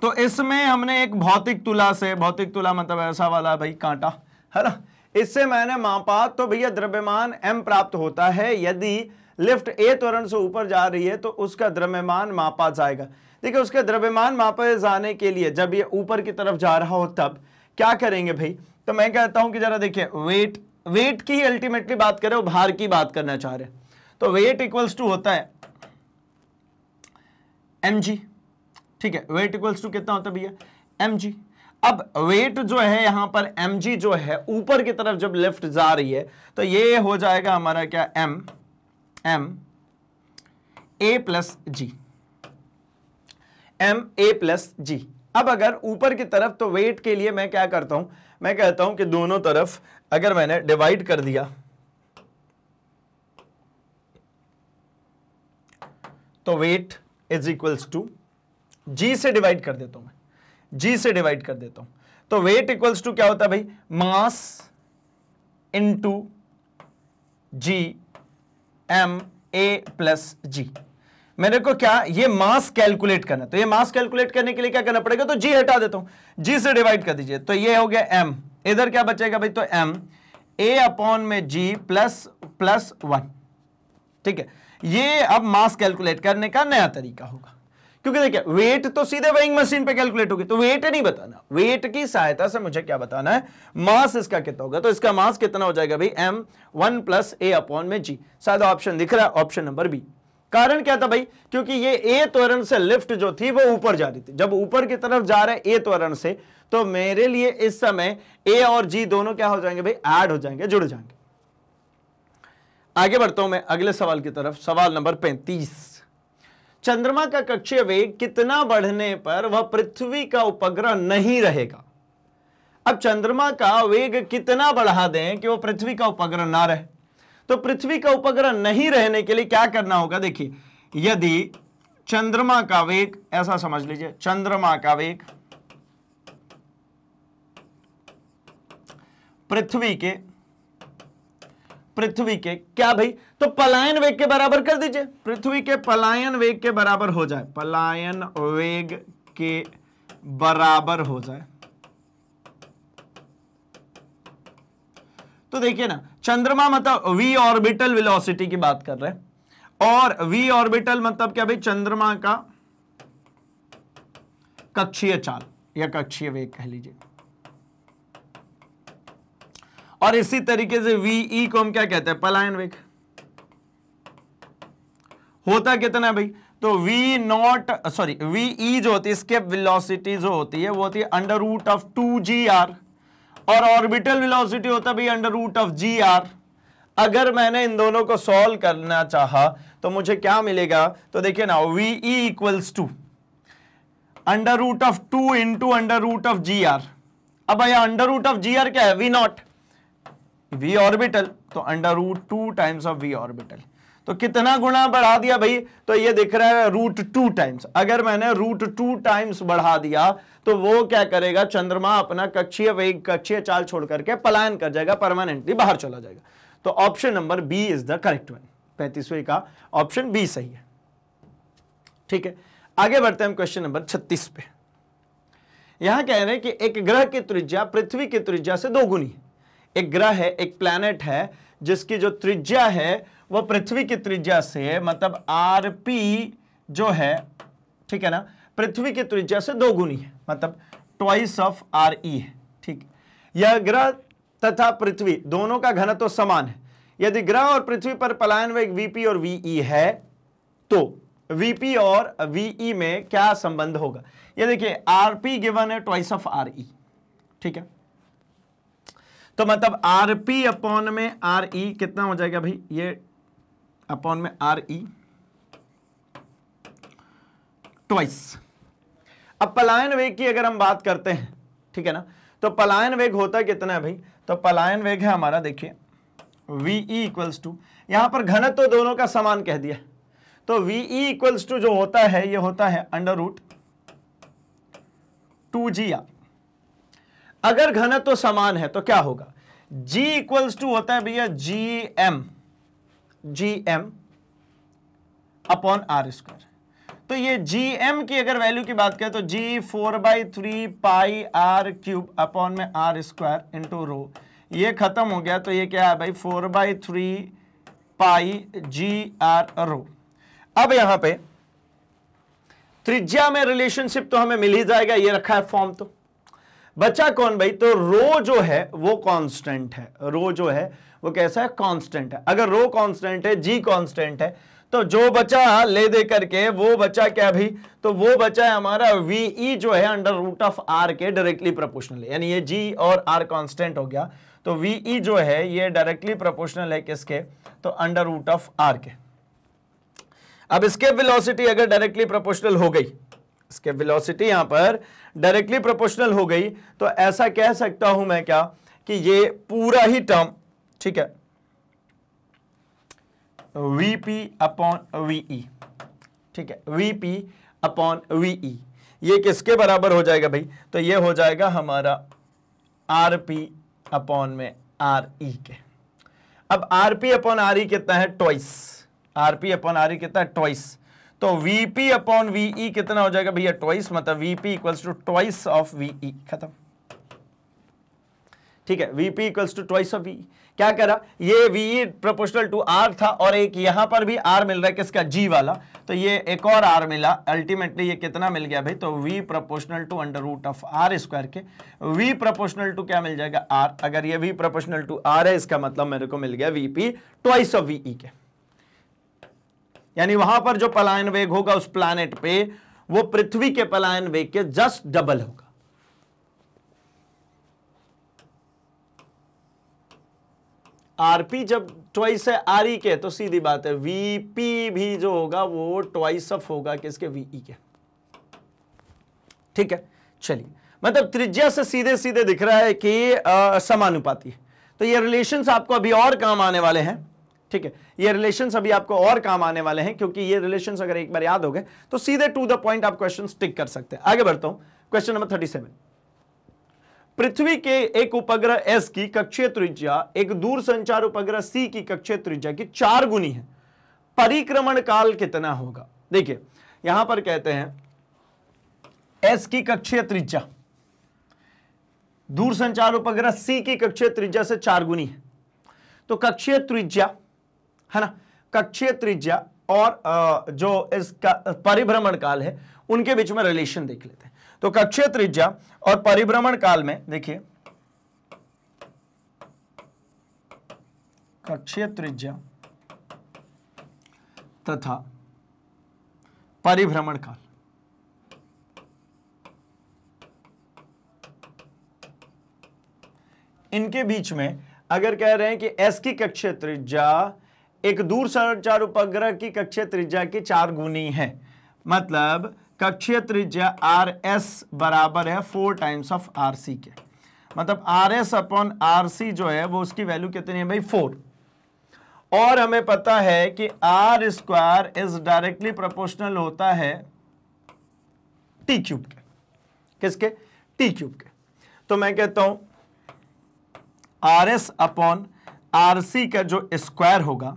तो इसमें हमने एक भौतिक तुला से भौतिक तुला मतलब ऐसा वाला भाई कांटा है ना इससे मैंने मापा तो भैया द्रव्यमान एम प्राप्त होता है यदि लिफ्ट ए त्वरण से ऊपर जा रही है तो उसका द्रव्यमान मापा जाएगा देखिए उसके द्रव्यमान मापा जाने के लिए जब ये ऊपर की तरफ जा रहा हो तब क्या करेंगे भाई तो मैं कहता हूं कि जरा देखिए वेट वेट की अल्टीमेटली बात करें वो भार की बात करना चाह रहे तो वेट इक्वल्स टू होता है एम ठीक है वेट इक्वल्स टू कितना होता है भैया एम अब वेट जो है यहां पर एम जो है ऊपर की तरफ जब लिफ्ट जा रही है तो ये हो जाएगा हमारा क्या M M A plus G M A plus G अब अगर ऊपर की तरफ तो वेट के लिए मैं क्या करता हूं मैं कहता हूं कि दोनों तरफ अगर मैंने डिवाइड कर दिया तो weight is equals to G से डिवाइड कर देता हूं मैं जी से डिवाइड कर देता हूं तो वेट इक्वल्स टू क्या होता है भाई mass into G M A plus G मेरे को क्या ये मास कैलकुलेट करना तो ये मास कैलकुलेट करने के लिए क्या करना पड़ेगा तो जी हटा देता हूं जी से डिवाइड कर दीजिए तो ये हो गया एम इधर क्या बचेगा भाई तो एम ए अपॉन में जी प्लस प्लस वन ठीक है ये अब मास कैलकुलेट करने का नया तरीका होगा क्योंकि देखिए वेट तो सीधे वेइंग मशीन पे कैलकुलेट होगी तो वेट नहीं बताना वेट की सहायता से मुझे क्या बताना है मास इसका कितना होगा तो इसका मास कितना हो जाएगा भाई M one plus A upon में जी शायद ऑप्शन दिख रहा है ऑप्शन नंबर बी कारण क्या था भाई क्योंकि ये ए त्वरण से लिफ्ट जो थी वो ऊपर जा रही थी जब ऊपर की तरफ जा रहे ए त्वरण से तो मेरे लिए इस समय ए और जी दोनों क्या हो जाएंगे भाई एड हो जाएंगे जुड़ जाएंगे आगे बढ़ता हूं मैं अगले सवाल की तरफ सवाल नंबर पैंतीस चंद्रमा का कक्षीय वेग कितना बढ़ने पर वह पृथ्वी का उपग्रह नहीं रहेगा अब चंद्रमा का वेग कितना बढ़ा दें कि वह पृथ्वी का उपग्रह ना रहे तो पृथ्वी का उपग्रह नहीं रहने के लिए क्या करना होगा देखिए यदि चंद्रमा का वेग ऐसा समझ लीजिए चंद्रमा का वेग पृथ्वी के पृथ्वी के क्या भाई तो पलायन वेग के बराबर कर दीजिए पृथ्वी के पलायन वेग के बराबर हो जाए पलायन वेग के बराबर हो जाए तो देखिए ना चंद्रमा मतलब वी ऑर्बिटल वेलोसिटी की बात कर रहे हैं और वी ऑर्बिटल मतलब क्या भाई चंद्रमा का कक्षीय चाल या कक्षीय वेग कह लीजिए और इसी तरीके से वीई e को हम क्या कहते हैं पलायन वेग होता कितना है भाई तो वी नॉट सॉरी वीई जो होती है स्केप वेलोसिटी जो होती है वो होती है under root of two G R और ऑर्बिटल वेलोसिटी होता है भाई under root of G R अगर मैंने इन दोनों को सॉल्व करना चाहा तो मुझे क्या मिलेगा तो देखिए ना VE equals to under root of two into under root of G R अब भैया under root of G R क्या है वी नॉट वी ऑर्बिटल तो under root two times of V orbital तो कितना गुणा बढ़ा दिया भाई तो ये दिख रहा है रूट टू टाइम्स अगर मैंने रूट टू टाइम्स बढ़ा दिया तो वो क्या करेगा चंद्रमा अपना कक्षीय वेग कक्षीय चाल छोड़ करके पलायन कर जाएगा परमानेंटली बाहर चला जाएगा तो option number B is the correct one पैंतीसवे का ऑप्शन बी सही है ठीक है आगे बढ़ते हैं हम क्वेश्चन नंबर छत्तीस पे यहां कह रहे हैं कि एक ग्रह की त्रिज्या पृथ्वी की त्रिज्या से दोगुनी है एक ग्रह है एक प्लैनेट है जिसकी जो त्रिज्या है वह पृथ्वी की त्रिज्या से मतलब आर पी जो है ठीक है ना पृथ्वी की त्रिज्या से दो गुनी है मतलब ट्वाइस ऑफ आर ई है ठीक यह ग्रह तथा पृथ्वी दोनों का घनत्व तो समान है यदि ग्रह और पृथ्वी पर पलायन वेग वीपी और वीई e है तो वीपी और वीई e में क्या संबंध होगा ये देखिए आरपी गिवन है ट्वाइस ऑफ आर ई ठीक है तो मतलब आर पी अपॉन में आर ई e कितना हो जाएगा भाई ये अपॉन में आर ई ट्वाइस अब पलायन वेग की अगर हम बात करते हैं ठीक है ना तो पलायन वेग होता कितना है भाई तो पलायन वेग है हमारा देखिए वी ई इक्वल्स टू यहां पर घनत्व तो दोनों का समान कह दिया तो वी ई इक्वल्स टू जो होता है ये होता है under root two G R अगर घनत्व समान है तो क्या होगा G इक्वल्स टू होता है भैया G M G M upon R square तो ये जी एम की अगर वैल्यू की बात करें तो G four by three pi R cube upon में आर स्क्वायर इंटू रो ये खत्म हो गया तो ये क्या है भाई four by three pi G R rho अब यहां पे त्रिज्या में रिलेशनशिप तो हमें मिल ही जाएगा ये रखा है फॉर्म तो बचा कौन भाई तो रो जो है वो कांस्टेंट है रो जो है वो कैसा है कांस्टेंट है अगर रो कांस्टेंट है जी कांस्टेंट है तो जो बचा ले दे करके वो बचा क्या भाई तो वो बचा है हमारा वीई e जो है अंडर रूट ऑफ आर के डायरेक्टली प्रोपोर्शनल यानी ये जी और आर कांस्टेंट हो गया तो वीई e जो है ये डायरेक्टली प्रोपोर्शनल है किसके तो अंडर रूट ऑफ आर के अब इसके वेलोसिटी अगर डायरेक्टली प्रोपोर्शनल हो गई इसके वेलोसिटी यहां पर डायरेक्टली प्रोपोर्शनल हो गई तो ऐसा कह सकता हूं मैं क्या कि ये पूरा ही टर्म ठीक है Vp अपॉन वी ठीक है Vp पी अपॉन वी ये किसके बराबर हो जाएगा भाई तो ये हो जाएगा हमारा आर पी अपॉन में आर ई e के अब Rp P upon R E कितना है twice R P upon R E कितना है ट्वाइस तो VP अपॉन VE कितना हो जाएगा भैया ट्वाइस मतलब VP equals to twice of VE खत्म ठीक है VP equals to twice of VE क्या करा ये VE प्रोपोर्शनल टू R था और एक यहां पर भी R मिल रहा है किसका G वाला तो ये एक और R मिला अल्टीमेटली ये कितना मिल गया भाई तो V proportional to under root of R square के V प्रोपोर्शनल टू क्या मिल जाएगा R अगर ये V प्रोपोर्शनल टू R है इसका मतलब मेरे को मिल गया VP ट्वाइस ऑफ VE के यानी वहां पर जो पलायन वेग होगा उस प्लानिट पे वो पृथ्वी के पलायन वेग के जस्ट डबल होगा आरपी जब ट्वाइस है आरई e के तो सीधी बात है वीपी भी जो होगा वो ट्वाइस ऑफ होगा किसके वीई e के ठीक है चलिए मतलब त्रिज्या से सीधे सीधे दिख रहा है कि समानुपाती तो ये रिलेशंस आपको अभी और काम आने वाले हैं ठीक है ये रिलेशन अभी आपको और काम आने वाले हैं क्योंकि ये रिलेशन अगर एक बार याद हो गए तो सीधे टू द पॉइंट आप क्वेश्चन टिक कर सकते हैं आगे बढ़ता हूं क्वेश्चन नंबर थर्टी पृथ्वी के एक उपग्रह एस की कक्षीय त्रिज्या एक दूर संचार उपग्रह सी की कक्षीय त्रिज्या की चार गुनी है परिक्रमण काल कितना होगा देखिए यहां पर कहते हैं एस की कक्षीय त्रिज्या दूर संचार उपग्रह सी की कक्षीय त्रिज्या से चार गुनी है तो कक्षीय त्रिज्या है ना कक्षीय त्रिज्या और जो इसका परिभ्रमण काल है उनके बीच में रिलेशन देख लेते हैं तो कक्षीय त्रिज्या और परिभ्रमण काल में देखिए कक्षीय त्रिज्या तथा परिभ्रमण काल इनके बीच में अगर कह रहे हैं कि एस की कक्षीय त्रिज्या एक दूर संचार उपग्रह की कक्षीय त्रिज्या की चार गुनी है मतलब कक्षीय त्रिज्या आर एस बराबर है four times of R C के मतलब R S upon R C जो है वो उसकी वैल्यू कितनी है भाई फोर और हमें पता है कि R square is directly proportional होता है टी क्यूब के किसके टी क्यूब के तो मैं कहता हूं R S upon R C का जो स्क्वायर होगा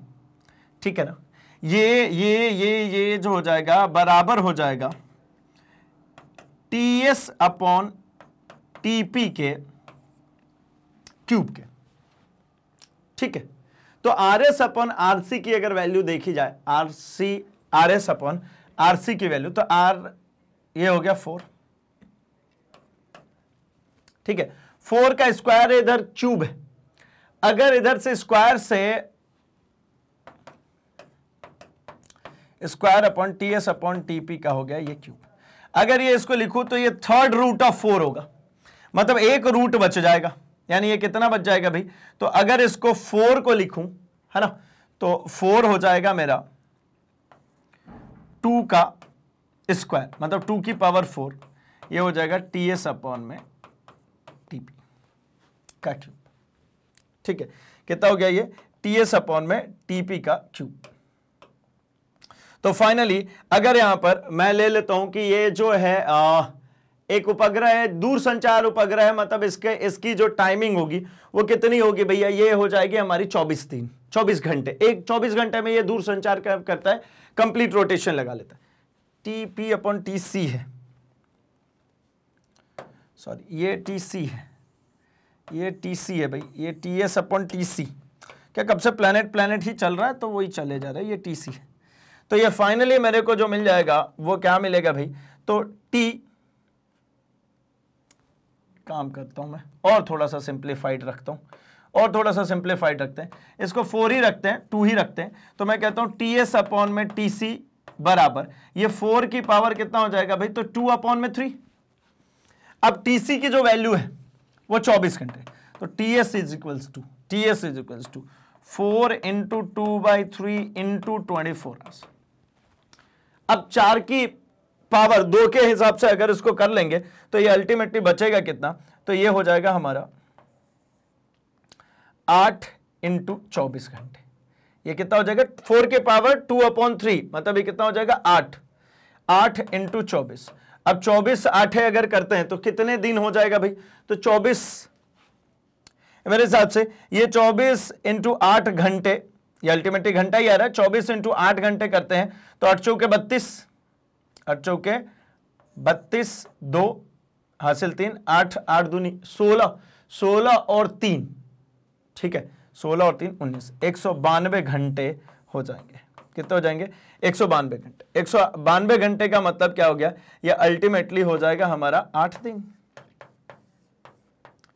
ठीक है ना ये ये ये ये जो हो जाएगा बराबर हो जाएगा T S upon T P के क्यूब के ठीक है तो R S upon R C की अगर वैल्यू देखी जाए R C R S upon R C की वैल्यू तो आर ये हो गया फोर ठीक है फोर का स्क्वायर इधर क्यूब है अगर इधर से स्क्वायर से square upon T S upon T P का हो गया ये क्यूब अगर ये इसको लिखूं तो ये थर्ड रूट ऑफ फोर होगा मतलब एक रूट बच जाएगा यानी ये कितना बच जाएगा भाई तो अगर इसको फोर को लिखूं है ना तो फोर हो जाएगा मेरा टू का स्क्वायर मतलब टू की पावर फोर ये हो जाएगा टी एस अपॉन में टी पी का क्यूब ठीक है कितना हो गया ये टी एस अपॉन में टी पी का क्यूब तो फाइनली अगर यहां पर मैं ले लेता हूं कि ये जो है आ, एक उपग्रह है दूर संचार उपग्रह है मतलब इसके इसकी जो टाइमिंग होगी वो कितनी होगी भैया ये हो जाएगी हमारी 24 तीन 24 घंटे एक 24 घंटे में ये दूर संचार कर, करता है कंप्लीट रोटेशन लगा लेता है T P upon T C है सॉरी ये टी सी है ये टी सी है भाई ये T S upon T C क्या कब से प्लानट प्लानट ही चल रहा है तो वही चले जा रहा है ये टी सी है तो ये फाइनली मेरे को जो मिल जाएगा वो क्या मिलेगा भाई तो टी काम करता हूं मैं और थोड़ा सा सिंप्लीफाइड रखता हूं और थोड़ा सा सिंप्लीफाइड रखते हैं इसको फोर ही रखते हैं टू ही रखते हैं तो मैं कहता हूं टी एस अपॉन में टी सी बराबर ये फोर की पावर कितना हो जाएगा भाई तो टू अपॉन में थ्री अब टी सी की जो वैल्यू है वो चौबीस घंटे तो T S is equals to T S is equals to four into two by three into twenty four hours अब चार की पावर दो के हिसाब से अगर इसको कर लेंगे तो ये अल्टीमेटली बचेगा कितना तो ये हो जाएगा हमारा आठ इंटू चौबीस घंटे ये कितना हो जाएगा फोर के पावर टू अपॉन थ्री मतलब ये कितना हो जाएगा आठ आठ इंटू चौबीस अब चौबीस आठे अगर करते हैं तो कितने दिन हो जाएगा भाई तो चौबीस मेरे हिसाब से ये चौबीस इंटू आठ घंटे ये अल्टीमेटली घंटा ही आ रहा है चौबीस इंटू आठ घंटे करते हैं तो अठ चौके बत्तीस अठ चौके बत्तीस दो हासिल तीन आठ आठ दूनी सोलह सोलह और तीन ठीक है सोलह और तीन उन्नीस एक सौ बानवे घंटे हो जाएंगे कितने हो जाएंगे एक सौ बानवे घंटे एक सौ बानवे घंटे का मतलब क्या हो गया ये अल्टीमेटली हो जाएगा हमारा आठ दिन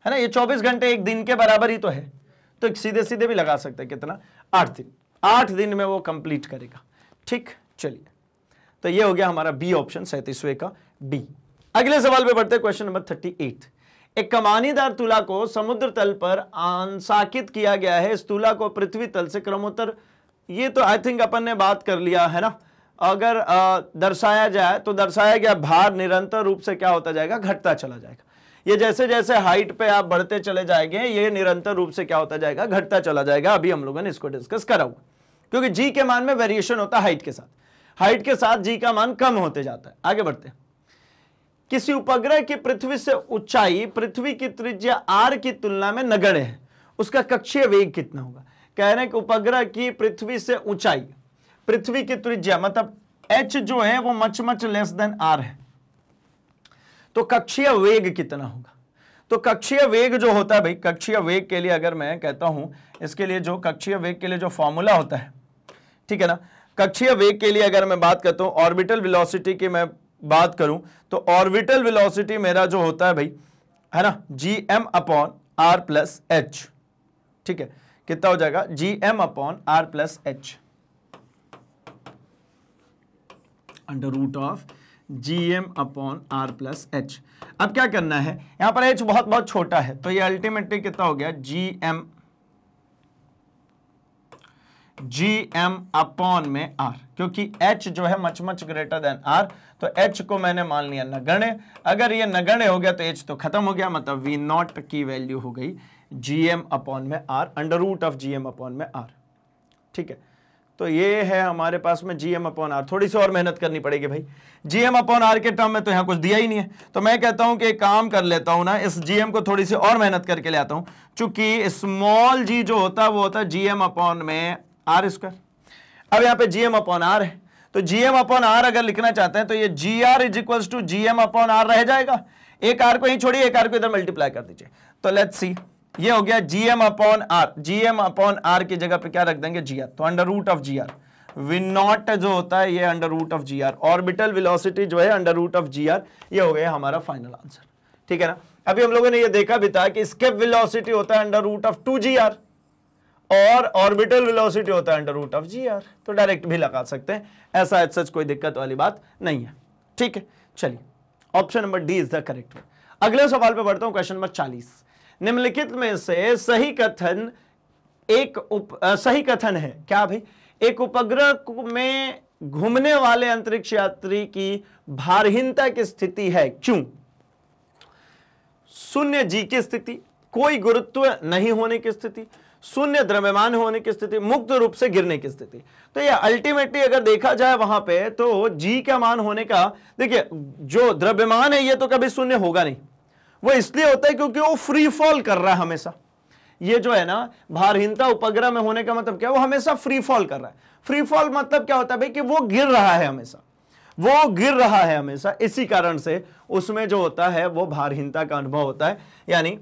है ना ये चौबीस घंटे एक दिन के बराबर ही तो है तो एक सीधे सीधे भी लगा सकते हैं कितना आठ दिन आठ दिन में वो कंप्लीट करेगा ठीक चलिए तो ये हो गया हमारा बी ऑप्शन सैतीसवे का डी अगले सवाल पे बढ़ते क्वेश्चन नंबर थर्टी एट एक कमानीदार तुला को समुद्र तल पर आंसाकित किया गया है इस तुला को पृथ्वी तल से क्रमोत्तर ये तो आई थिंक अपन ने बात कर लिया है ना अगर दर्शाया जाए तो दर्शाया गया भार निरंतर रूप से क्या होता जाएगा घटता चला जाएगा ये जैसे जैसे हाइट पे आप बढ़ते चले जाएंगे ये निरंतर रूप से क्या होता जाएगा घटता चला जाएगा अभी हम लोगों ने इसको डिस्कस करा हुआ क्योंकि जी के मान में वेरिएशन होता है हाइट के साथ हाइट के साथ जी का मान कम होते जाता है आगे बढ़ते हैं किसी उपग्रह की पृथ्वी से ऊंचाई पृथ्वी की त्रिज्या आर की तुलना में नगण्य है उसका कक्षीय वेग कितना होगा कह रहे हैं कि उपग्रह की पृथ्वी से ऊंचाई पृथ्वी की त्रिज्या मतलब एच जो है वो much much less than R है तो कक्षीय वेग कितना होगा तो कक्षीय वेग जो होता है भाई कक्षीय वेग के लिए अगर मैं कहता हूं इसके लिए जो कक्षीय वेग के लिए जो फॉर्मूला होता है ठीक है ना कक्षीय वेग के लिए अगर मैं बात करता हूं ऑर्बिटल वेलोसिटी की मैं बात करूं तो ऑर्बिटल वेलोसिटी मेरा जो होता है भाई है ना G M upon R plus H ठीक है कितना हो जाएगा G M upon R plus H under root of G M upon R plus H अब क्या करना है यहां पर एच बहुत बहुत छोटा है तो ये अल्टीमेटली कितना हो गया G M G M upon में आर क्योंकि एच जो है much much greater than R तो एच को मैंने मान लिया नगण्य अगर ये नगण्य हो गया तो एच तो खत्म हो गया मतलब वी नॉट की वैल्यू हो गई जी एम अपॉन में R under root of G M upon में आर ठीक है तो ये है हमारे पास में जी एम अपॉन आर थोड़ी सी और मेहनत करनी पड़ेगी भाई जी एम अपॉन आर के टर्म में तो यहां कुछ दिया ही नहीं है तो मैं कहता हूं कि काम कर लेता हूं ना इस जीएम को थोड़ी सी और मेहनत करके ले आता हूं चूंकि स्मॉल जी जो होता है वो होता है जीएम अपॉन में आर स्क्वायर अब यहां पर जीएम अपॉन आर है तो जीएम अपॉन आर अगर लिखना चाहते हैं तो ये G R is equal to GM upon R रह जाएगा एक आर को ही छोड़िए एक आर को इधर मल्टीप्लाई कर दीजिए तो लेट्स सी ये हो गया GM upon R GM upon R की जगह पे क्या रख देंगे जी आर तो under root of G R V naught जो होता है ये under root of G R orbital velocity जो है under root of G R ये हो गया हमारा फाइनल आंसर ठीक है ना अभी हम लोगों ने ये देखा भी था कि स्केप विलोसिटी होता है under root of two G R और ऑर्बिटल वेलोसिटी होता है under root of G R तो डायरेक्ट भी लगा सकते हैं ऐसा एज सच कोई दिक्कत वाली बात नहीं है ठीक है चलिए option number D is the correct अगले सवाल पे बढ़ता हूं क्वेश्चन नंबर चालीस निम्नलिखित में से सही कथन एक उप आ, सही कथन है क्या भाई एक उपग्रह में घूमने वाले अंतरिक्ष यात्री की भारहीनता की स्थिति है क्यों शून्य जी की स्थिति कोई गुरुत्व नहीं होने की स्थिति शून्य द्रव्यमान होने की स्थिति मुक्त रूप से गिरने की स्थिति तो यह अल्टीमेटली अगर देखा जाए वहां पे तो जी का मान होने का देखिए जो द्रव्यमान है यह तो कभी शून्य होगा नहीं वो इसलिए होता है क्योंकि वो फ्री फॉल कर रहा है हमेशा ये जो है ना भारहीनता उपग्रह में होने का मतलब क्या वो हमेशा फ्री फॉल कर रहा है फ्री फॉल मतलब क्या होता है भाई कि वो गिर रहा है हमेशा वो गिर रहा है हमेशा इसी कारण से उसमें जो होता है वो भारहीनता का अनुभव होता है यानी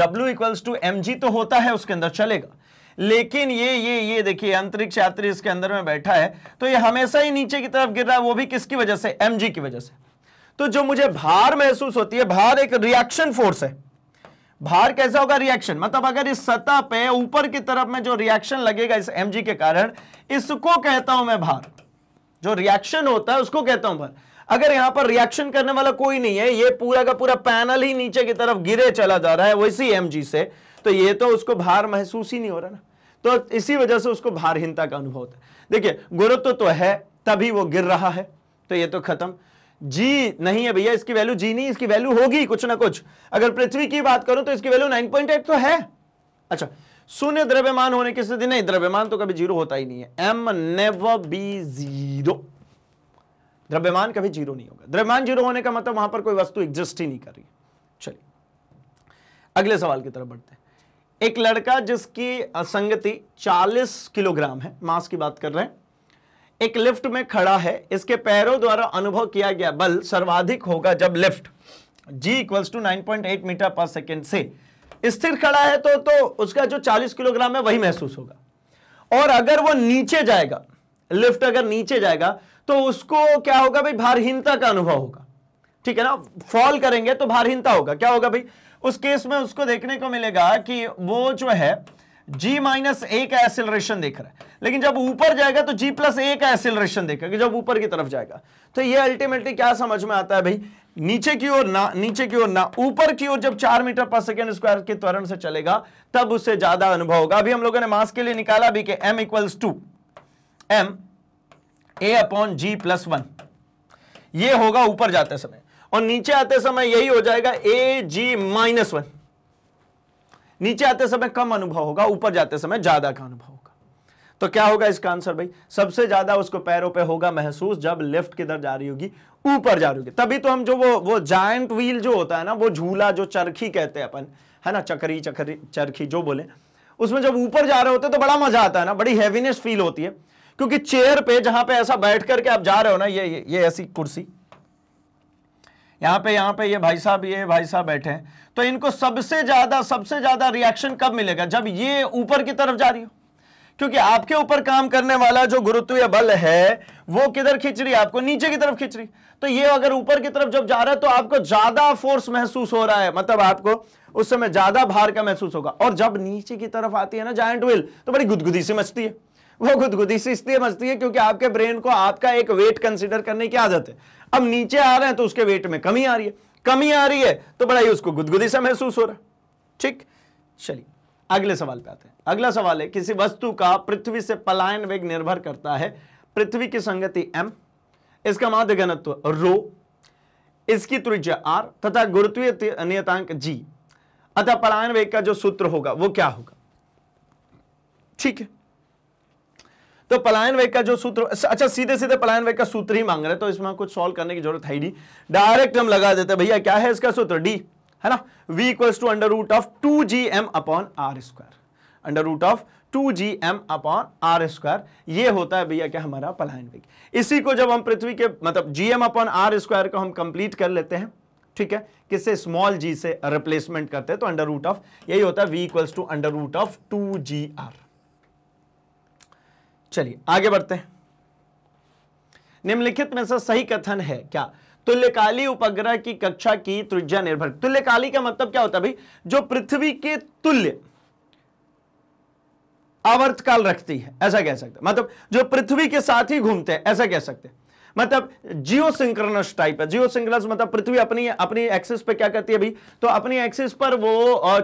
W इक्वल्स टू एम तो होता है उसके अंदर चलेगा लेकिन ये ये ये देखिए अंतरिक्ष यात्री इसके अंदर में बैठा है तो ये हमेशा ही नीचे की तरफ गिर रहा है वो भी किसकी वजह से एम की वजह से तो जो मुझे भार महसूस होती है भार एक रिएक्शन फोर्स है भार कैसा होगा रिएक्शन मतलब अगर इस सतह पे ऊपर की तरफ में जो रिएक्शन लगेगा इस एम के कारण इसको कहता हूं मैं भार जो रिएक्शन होता है उसको कहता हूं भार अगर यहां पर रिएक्शन करने वाला कोई नहीं है ये पूरा का पूरा पैनल ही नीचे की तरफ गिरे चला जा रहा है वैसी एम से तो ये तो उसको भार महसूस ही नहीं हो रहा ना तो इसी वजह से उसको भारहीनता का अनुभव होता है देखिए गुरुत्व तो है तभी वो गिर रहा है तो ये तो खत्म जी नहीं है भैया इसकी वैल्यू जी नहीं इसकी वैल्यू होगी कुछ ना कुछ अगर पृथ्वी की बात करूं तो इसकी वैल्यू 9.8 तो है अच्छा शून्य द्रव्यमान होने की स्थिति नहीं द्रव्यमान तो कभी जीरो होता ही नहीं है एम नेवर बी जीरो द्रव्यमान कभी जीरो नहीं होगा द्रव्यमान जीरो होने का मतलब वहां पर कोई वस्तु एग्जिस्ट ही नहीं कर रही चलिए अगले सवाल की तरफ बढ़ते हैं एक लड़का जिसकी संगति 40 किलोग्राम है मास की बात कर रहे हैं एक लिफ्ट में खड़ा है इसके पैरों द्वारा अनुभव किया गया बल सर्वाधिक होगा जब lift g equals to nine metre per second से स्थिर खड़ा है तो तो उसका जो 40 किलोग्राम है वही महसूस होगा और अगर वो नीचे जाएगा लिफ्ट अगर नीचे जाएगा तो उसको क्या होगा भाई भारहीनता का अनुभव होगा ठीक है ना फॉल करेंगे तो भारहीनता होगा क्या होगा भाई उस केस में उसको देखने को मिलेगा कि वो जो है जी माइनस ए का एसिलरेशन देख रहा है लेकिन जब ऊपर जाएगा तो जी प्लस ए का एसिलरेशन देखेगा जब ऊपर की तरफ जाएगा तो ये अल्टीमेटली क्या समझ में आता है भाई नीचे की ओर ना नीचे की ओर ना ऊपर की ओर जब चार मीटर पर सेकेंड स्क्वायर के त्वरण से चलेगा तब उससे ज्यादा अनुभव होगा अभी हम लोगों ने मास के लिए निकाला भी कि m equals to M A upon G plus one ये होगा ऊपर जाते समय और नीचे आते समय यही हो जाएगा ए जी माइनस वन नीचे आते समय कम अनुभव होगा ऊपर जाते समय ज्यादा का अनुभव होगा तो क्या होगा इसका आंसर भाई सबसे ज्यादा उसको पैरों पे होगा महसूस जब लेफ्ट किधर जा रही होगी ऊपर जा रही होगी तभी तो हम जो वो वो जायंट व्हील जो होता है ना वो झूला जो चरखी कहते हैं अपन है ना चकरी चकरी चरखी जो बोले उसमें जब ऊपर जा रहे होते हैं तो बड़ा मजा आता है ना बड़ी हैवीनेस फील होती है क्योंकि चेयर पे जहां पे ऐसा बैठ करके आप जा रहे हो ना ये, ये ऐसी कुर्सी यहां पे यहां पे ये भाई साहब ये भाई साहब बैठे हैं तो इनको सबसे ज्यादा सबसे ज्यादा रिएक्शन कब मिलेगा जब ये ऊपर की तरफ जा रही हो क्योंकि आपके ऊपर काम करने वाला जो गुरुत्वीय बल है वो किधर खींच रही है आपको नीचे की तरफ खींच रही तो ये अगर ऊपर की तरफ जब जा रहा है तो आपको ज्यादा फोर्स महसूस हो रहा है मतलब आपको उस समय ज्यादा भार का महसूस होगा और जब नीचे की तरफ आती है ना जायंट व्हील तो बड़ी गुदगुदी सी मचती है वो गुदगुदी सी इसलिए मचती है क्योंकि आपके ब्रेन को आपका एक वेट कंसिडर करने की आदत है अब नीचे आ रहे हैं तो उसके वेट में कमी आ रही है कमी आ रही है तो बड़ा ही उसको गुदगुदी सा महसूस हो रहा है ठीक चलिए अगले सवाल पे आते हैं अगला सवाल है किसी वस्तु का पृथ्वी से पलायन वेग निर्भर करता है पृथ्वी की संगति एम इसका माध्य घनत्व रो इसकी त्रिज्या आर तथा गुरुत्वीय नियतांक जी अतः पलायन वेग का जो सूत्र होगा वो क्या होगा ठीक है तो पलायन वेग का जो सूत्र अच्छा सीधे सीधे पलायन वेग का सूत्र ही मांग रहे तो इसमें कुछ सॉल्व करने की जरूरत है डी डायरेक्ट हम लगा देते भैया क्या है इसका सूत्र डी है ना v equals to under root of two G M upon R square under root of two G M upon R square ये होता है भैया क्या हमारा पलायन वेग इसी को जब हम पृथ्वी के मतलब G M upon R square को हम कंप्लीट कर लेते हैं ठीक है किससे स्मॉल जी से रिप्लेसमेंट करते हैं तो अंडर रूट ऑफ यही होता है v equals to under root of two G R चलिए आगे बढ़ते हैं निम्नलिखित में से सही कथन है क्या तुल्यकाली उपग्रह की कक्षा की त्रिज्या निर्भर तुल्यकाली का मतलब क्या होता है भाई जो पृथ्वी के तुल्य आवर्तकाल रखती है ऐसा कह सकते मतलब जो पृथ्वी के साथ ही घूमते हैं ऐसा कह सकते हैं मतलब जियो सिंक्रनस टाइप है जियो सिंक्रनस मतलब पृथ्वी अपनी अपनी एक्सिस पे क्या करती है भाई तो अपनी एक्सिस पर वो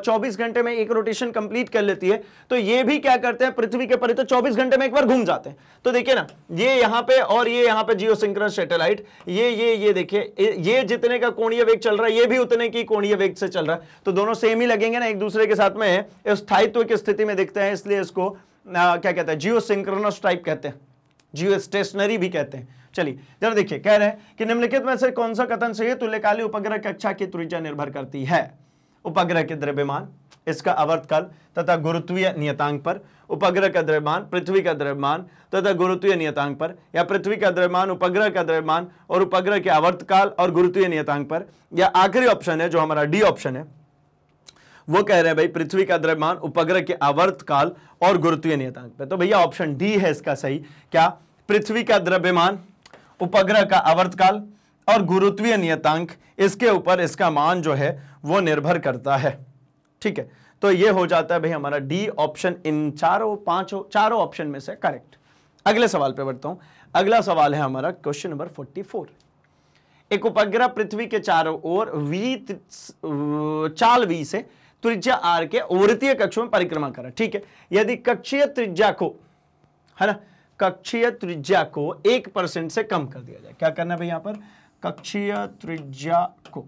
24 घंटे में एक रोटेशन कंप्लीट कर लेती है तो ये भी क्या करते हैं पृथ्वी के परिधि तो 24 घंटे में एक बार घूम जाते हैं तो देखिए ना ये यहां पे और ये यहां पे जियो सिंक्रनस सेटेलाइट ये ये ये देखिए ये जितने का कोणीय वेग चल रहा है ये भी उतने की कोणीय वेग से चल रहा है तो दोनों सेम ही लगेंगे ना एक दूसरे के साथ में स्थायित्व की स्थिति में देखते हैं इसलिए इसको क्या कहते हैं जियो सिंक्रनस टाइप कहते हैं जियो स्टेशनरी भी कहते हैं चलिए जरा देखिए कह रहे हैं कि निम्नलिखित में से कौन सा कथन सही है तुल्यकालीन उपग्रह कक्षा की त्रिज्या निर्भर करती है उपग्रह के द्रव्यमान इसका आवर्तकाल तथा गुरुत्वीय नियतांक पर उपग्रह का द्रव्यमान पृथ्वी का द्रव्यमान तथा गुरुत्वीय नियतांक पर या पृथ्वी का द्रव्यमान उपग्रह का द्रव्यमान और उपग्रह के आवर्तकाल और गुरुत्वीय नियतांक पर या आखिरी ऑप्शन है जो हमारा डी ऑप्शन है वो कह रहे हैं भाई पृथ्वी का द्रव्यमान उपग्रह के आवर्तकाल और गुरुत्वीय नियतांक पर तो भैया ऑप्शन डी है इसका सही क्या पृथ्वी का द्रव्यमान उपग्रह का आवर्त और गुरुत्वीय नियतांक इसके ऊपर इसका मान जो है वो निर्भर करता है ठीक है तो ये हो जाता है भाई हमारा डी ऑप्शन इन चारों पांचों चारों ऑप्शन में से करेक्ट अगले सवाल पे बढ़ता हूं अगला सवाल है हमारा क्वेश्चन नंबर 44 एक उपग्रह पृथ्वी के चारों ओर वी चाल वी से त्रिज्या आर के ओवृतीय कक्ष में परिक्रमा करा ठीक है यदि कक्षीय त्रिज्या को है ना कक्षीय त्रिज्या को एक परसेंट से कम कर दिया जाए क्या करना है भाई यहां पर कक्षीय त्रिज्या को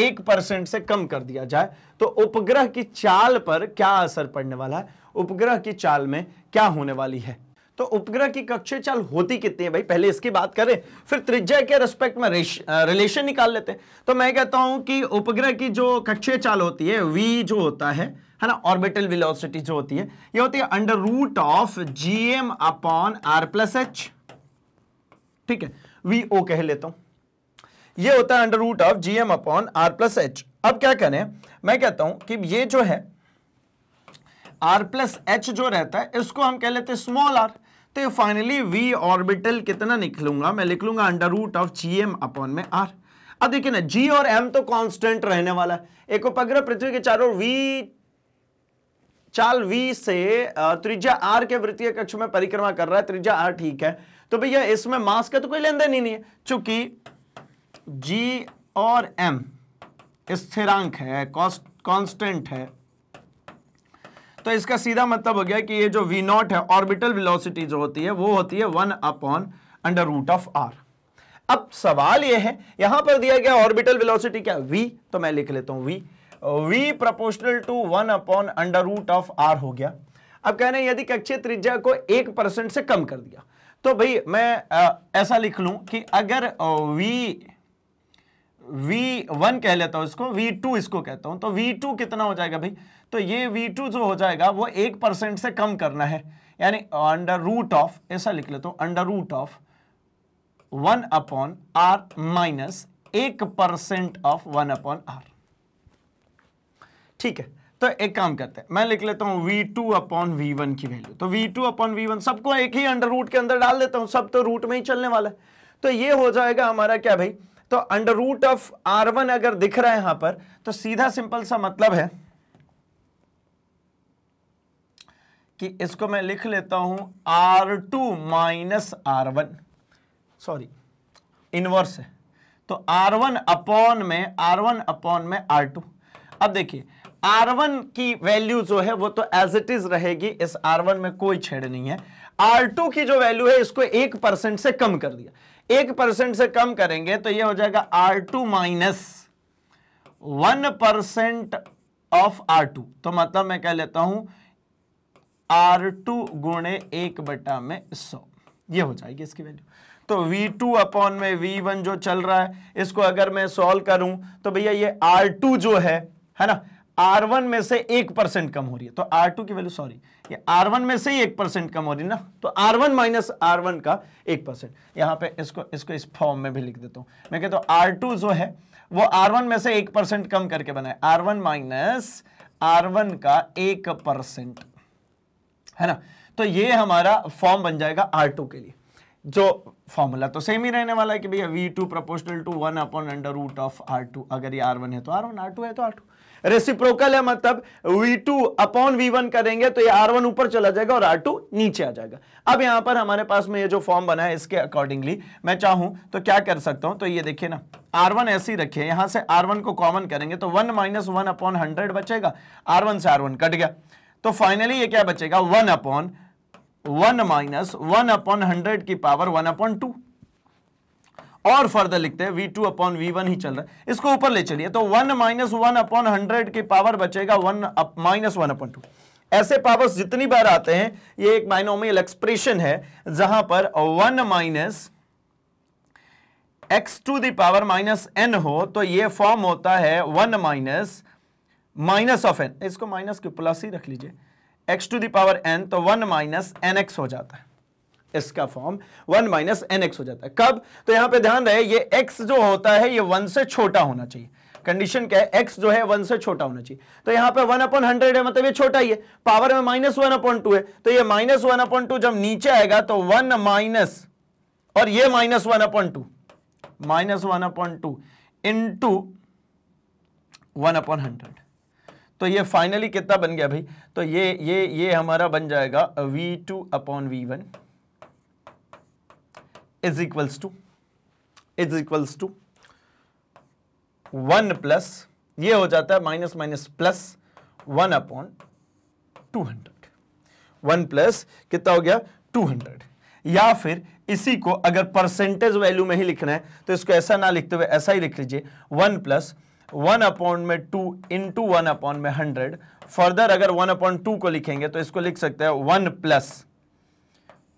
एक परसेंट से कम कर दिया जाए तो उपग्रह की चाल पर क्या असर पड़ने वाला है उपग्रह की चाल में क्या होने वाली है तो उपग्रह की कक्षीय चाल होती कितनी है भाई पहले इसकी बात करें फिर त्रिज्या के रेस्पेक्ट में रिलेशन निकाल लेते हैं तो मैं कहता हूं कि उपग्रह की जो कक्षीय चाल होती है वी जो होता है है ना ऑर्बिटल वेलोसिटी जो होती है ये होती है under root of G M upon R plus H ठीक है वी ओ कह लेता हूं ये होता है under root of G M upon R plus H अब क्या करें मैं कहता हूं कि ये जो है आर प्लस एच जो रहता है इसको हम कह लेते हैं स्मॉल आर तो फाइनली वी ऑर्बिटल कितना निकलूंगा मैं लिख लूंगा under root of G M upon में आर अब देखिए ना जी और एम तो कांस्टेंट रहने वाला है एक उपग्रह पृथ्वी के चारों वी चाल वी से त्रिज्या आर के वृत्तीय कक्ष में परिक्रमा कर रहा है त्रिज्या आर ठीक है तो भैया इसमें मास का तो कोई लेन देन ही नहीं है चूंकि जी और एम स्थिरांक है कांस्टेंट है तो इसका सीधा मतलब हो गया कि ये जो वी नॉट है ऑर्बिटल वेलोसिटी जो होती है वो होती है one upon under root of R अब सवाल ये है यहां पर दिया गया ऑर्बिटल वेलोसिटी क्या वी तो मैं लिख लेता हूं V V proportional to one upon under root of R हो गया अब कह रहे हैं यदि कक्षे त्रिज्या को एक परसेंट से कम कर दिया तो भाई मैं आ, ऐसा लिख लूं कि अगर वी वी वन कह लेता हूं इसको वी टू इसको कहता हूं तो वी टू कितना हो जाएगा भाई तो ये वी टू जो हो जाएगा वो एक परसेंट से कम करना है यानी अंडर रूट ऑफ ऐसा लिख लेता हूं under root of one upon R minus एक percent of one upon R ठीक है तो एक काम करते हैं मैं लिख लेता हूं V two upon V one की वैल्यू तो V two upon V one सबको एक ही अंडर रूट के अंदर डाल देता हूं सब तो रूट में ही चलने वाला है तो ये हो जाएगा हमारा क्या भाई तो under root of R one अगर दिख रहा है यहां पर तो सीधा सिंपल सा मतलब है कि इसको मैं लिख लेता हूं R two minus R one sorry inverse है तो आर वन अपॉन में आर वन अपॉन में आर टू अब देखिए R1 की वैल्यू जो है वो तो एज इट इज रहेगी इस R1 में कोई छेड़ नहीं है R2 की जो वैल्यू है इसको एक परसेंट से कम कर दिया एक परसेंट से कम करेंगे तो ये हो जाएगा R2 two minus one percent of R2 तो मतलब मैं कह लेता हूं R2 टू गुणे एक बटा में सौ ये हो जाएगी इसकी वैल्यू तो V2 अपॉन में V1 जो चल रहा है इसको अगर मैं सॉल्व करूं तो भैया ये R2 जो है है ना आर वन में से एक परसेंट कम हो रही है तो आर टू की वैल्यू सॉरी ये आर वन में से ही एक परसेंट कम हो रही है ना तो R one minus R one का एक परसेंट यहाँ पे इसको इसको इस फॉर्म में भी लिख देता हूँ मैं कहता हूँ आर टू जो है वो आर वन में से एक परसेंट कम करके बनाए R one minus R one का एक परसेंट है ना तो ये हमारा फॉर्म बन जाएगा आर टू के लिए जो फॉर्मूला तो सेम ही रहने वाला है कि भैया V two proportional to one upon under root of R two अगर ये आर वन है तो आर वन आर टू है तो आर टू रेसिप्रोकल है मतलब V2 अपॉन वी करेंगे तो ये R1 ऊपर चला जाएगा और R2 नीचे आ जाएगा अब यहां पर हमारे पास में ये जो फॉर्म बना है इसके अकॉर्डिंगली मैं चाहूं तो क्या कर सकता हूं तो ये देखिए ना R1 वन ऐसी रखे यहां से R1 को कॉमन करेंगे तो 1 माइनस वन अपॉन हंड्रेड बचेगा R1 से R1 कट गया तो फाइनली ये क्या बचेगा 1 upon 1 minus one upon hundred की पावर 1 अपॉन टू और फर्दर लिखते हैं V two upon V one ही चल रहा है इसको ऊपर ले चलिए तो one minus one upon hundred के पावर बचेगा one minus one upon two ऐसे पावर्स जितनी बार आते हैं ये एक बाइनोमियल एक्सप्रेशन है जहां पर one minus X to the power minus N हो तो ये फॉर्म होता है one minus minus of N इसको माइनस के प्लस ही रख लीजिए एक्स टू दावर एन तो वन माइनस एन एक्स हो जाता है इसका form one minus N X हो जाता है कब तो यहां पे ध्यान रहे ये एक्स जो होता है ये वन से छोटा होना चाहिए कंडीशन क्या है एक्स जो है वन से छोटा होना चाहिए तो यहां पे वन अपॉन हंड्रेड है मतलब ये छोटा ही है पावर में माइनस वन अपॉन टू है तो ये माइनस वन अपॉन टू जब नीचे आएगा तो वन माइनस और ये minus one upon two minus one upon two into one upon hundred तो ये फाइनली कितना बन गया भाई तो ये ये ये हमारा बन जाएगा V two upon V one is equals to is equals to one plus ये हो जाता है minus minus plus one upon two hundred one plus कितना हो गया टू हंड्रेड या फिर इसी को अगर परसेंटेज वैल्यू में ही लिखना है तो इसको ऐसा ना लिखते हुए ऐसा ही लिख लीजिए वन प्लस वन अपॉन में two into one upon में हंड्रेड फर्दर अगर वन अपॉन टू को लिखेंगे तो इसको लिख सकते हैं one plus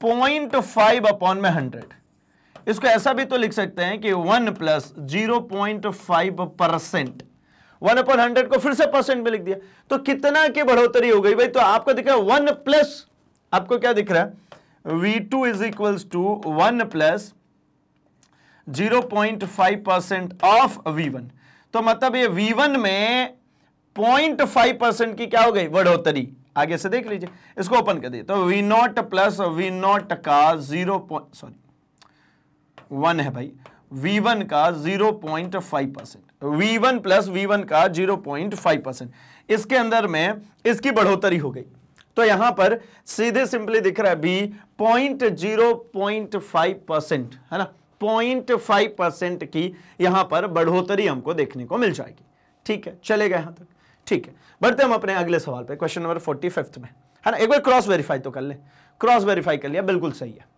point five upon में हंड्रेड इसको ऐसा भी तो लिख सकते हैं कि one plus zero point five percent one upon hundred को फिर से परसेंट में लिख दिया तो कितना की बढ़ोतरी हो गई भाई तो आपको दिख रहा है वन प्लस आपको क्या दिख रहा है V two is equal to one plus zero point five percent of V one तो मतलब ये वी वन में पॉइंट फाइव परसेंट की क्या हो गई बढ़ोतरी आगे से देख लीजिए इसको ओपन कर दिए तो V nought plus V nought का जीरो पॉइंट सॉरी वन है भाई V1 का 0.5 percent V one plus V one का जीरो पॉइंट फाइव परसेंट इसके अंदर में इसकी बढ़ोतरी हो गई तो यहां पर सीधे सिंपली दिख रहा है B point zero point five percent है ना पॉइंट फाइव परसेंट की यहां पर बढ़ोतरी हमको देखने को मिल जाएगी ठीक है चलेगा यहां तक ठीक है बढ़ते हम अपने अगले सवाल पे क्वेश्चन नंबर फोर्टी फिफ्थ में है ना एक बार क्रॉस वेरीफाई तो कर ले क्रॉस वेरीफाई कर लिया बिल्कुल सही है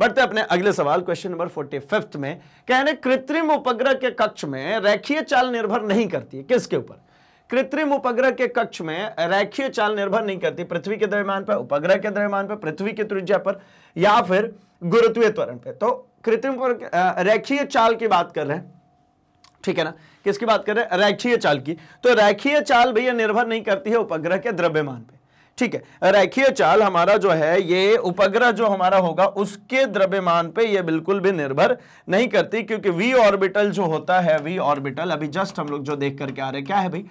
बढ़ते अपने अगले सवाल क्वेश्चन नंबर फोर्टी फिफ्थ में कहने कृत्रिम उपग्रह के कक्ष में रेखीय चाल निर्भर नहीं करती है किसके ऊपर कृत्रिम उपग्रह के कक्ष में रेखीय चाल निर्भर नहीं करती पृथ्वी के द्रव्यमान पर उपग्रह के द्रव्यमान पर पृथ्वी के त्रिज्या पर या फिर गुरुत्वीय त्वरण पर तो कृत्रिम रेखीय चाल की बात कर रहे हैं ठीक है ना किसकी बात कर रहे हैं रेखीय चाल की तो रेखीय चाल भैया निर्भर नहीं करती है उपग्रह के द्रव्यमान पर ठीक है रेखीय चाल हमारा जो है ये उपग्रह जो हमारा होगा उसके द्रव्यमान पे ये बिल्कुल भी निर्भर नहीं करती क्योंकि वी ऑर्बिटल जो होता है वी ऑर्बिटल अभी जस्ट हम लोग जो देख करके आ रहे हैं क्या है भाई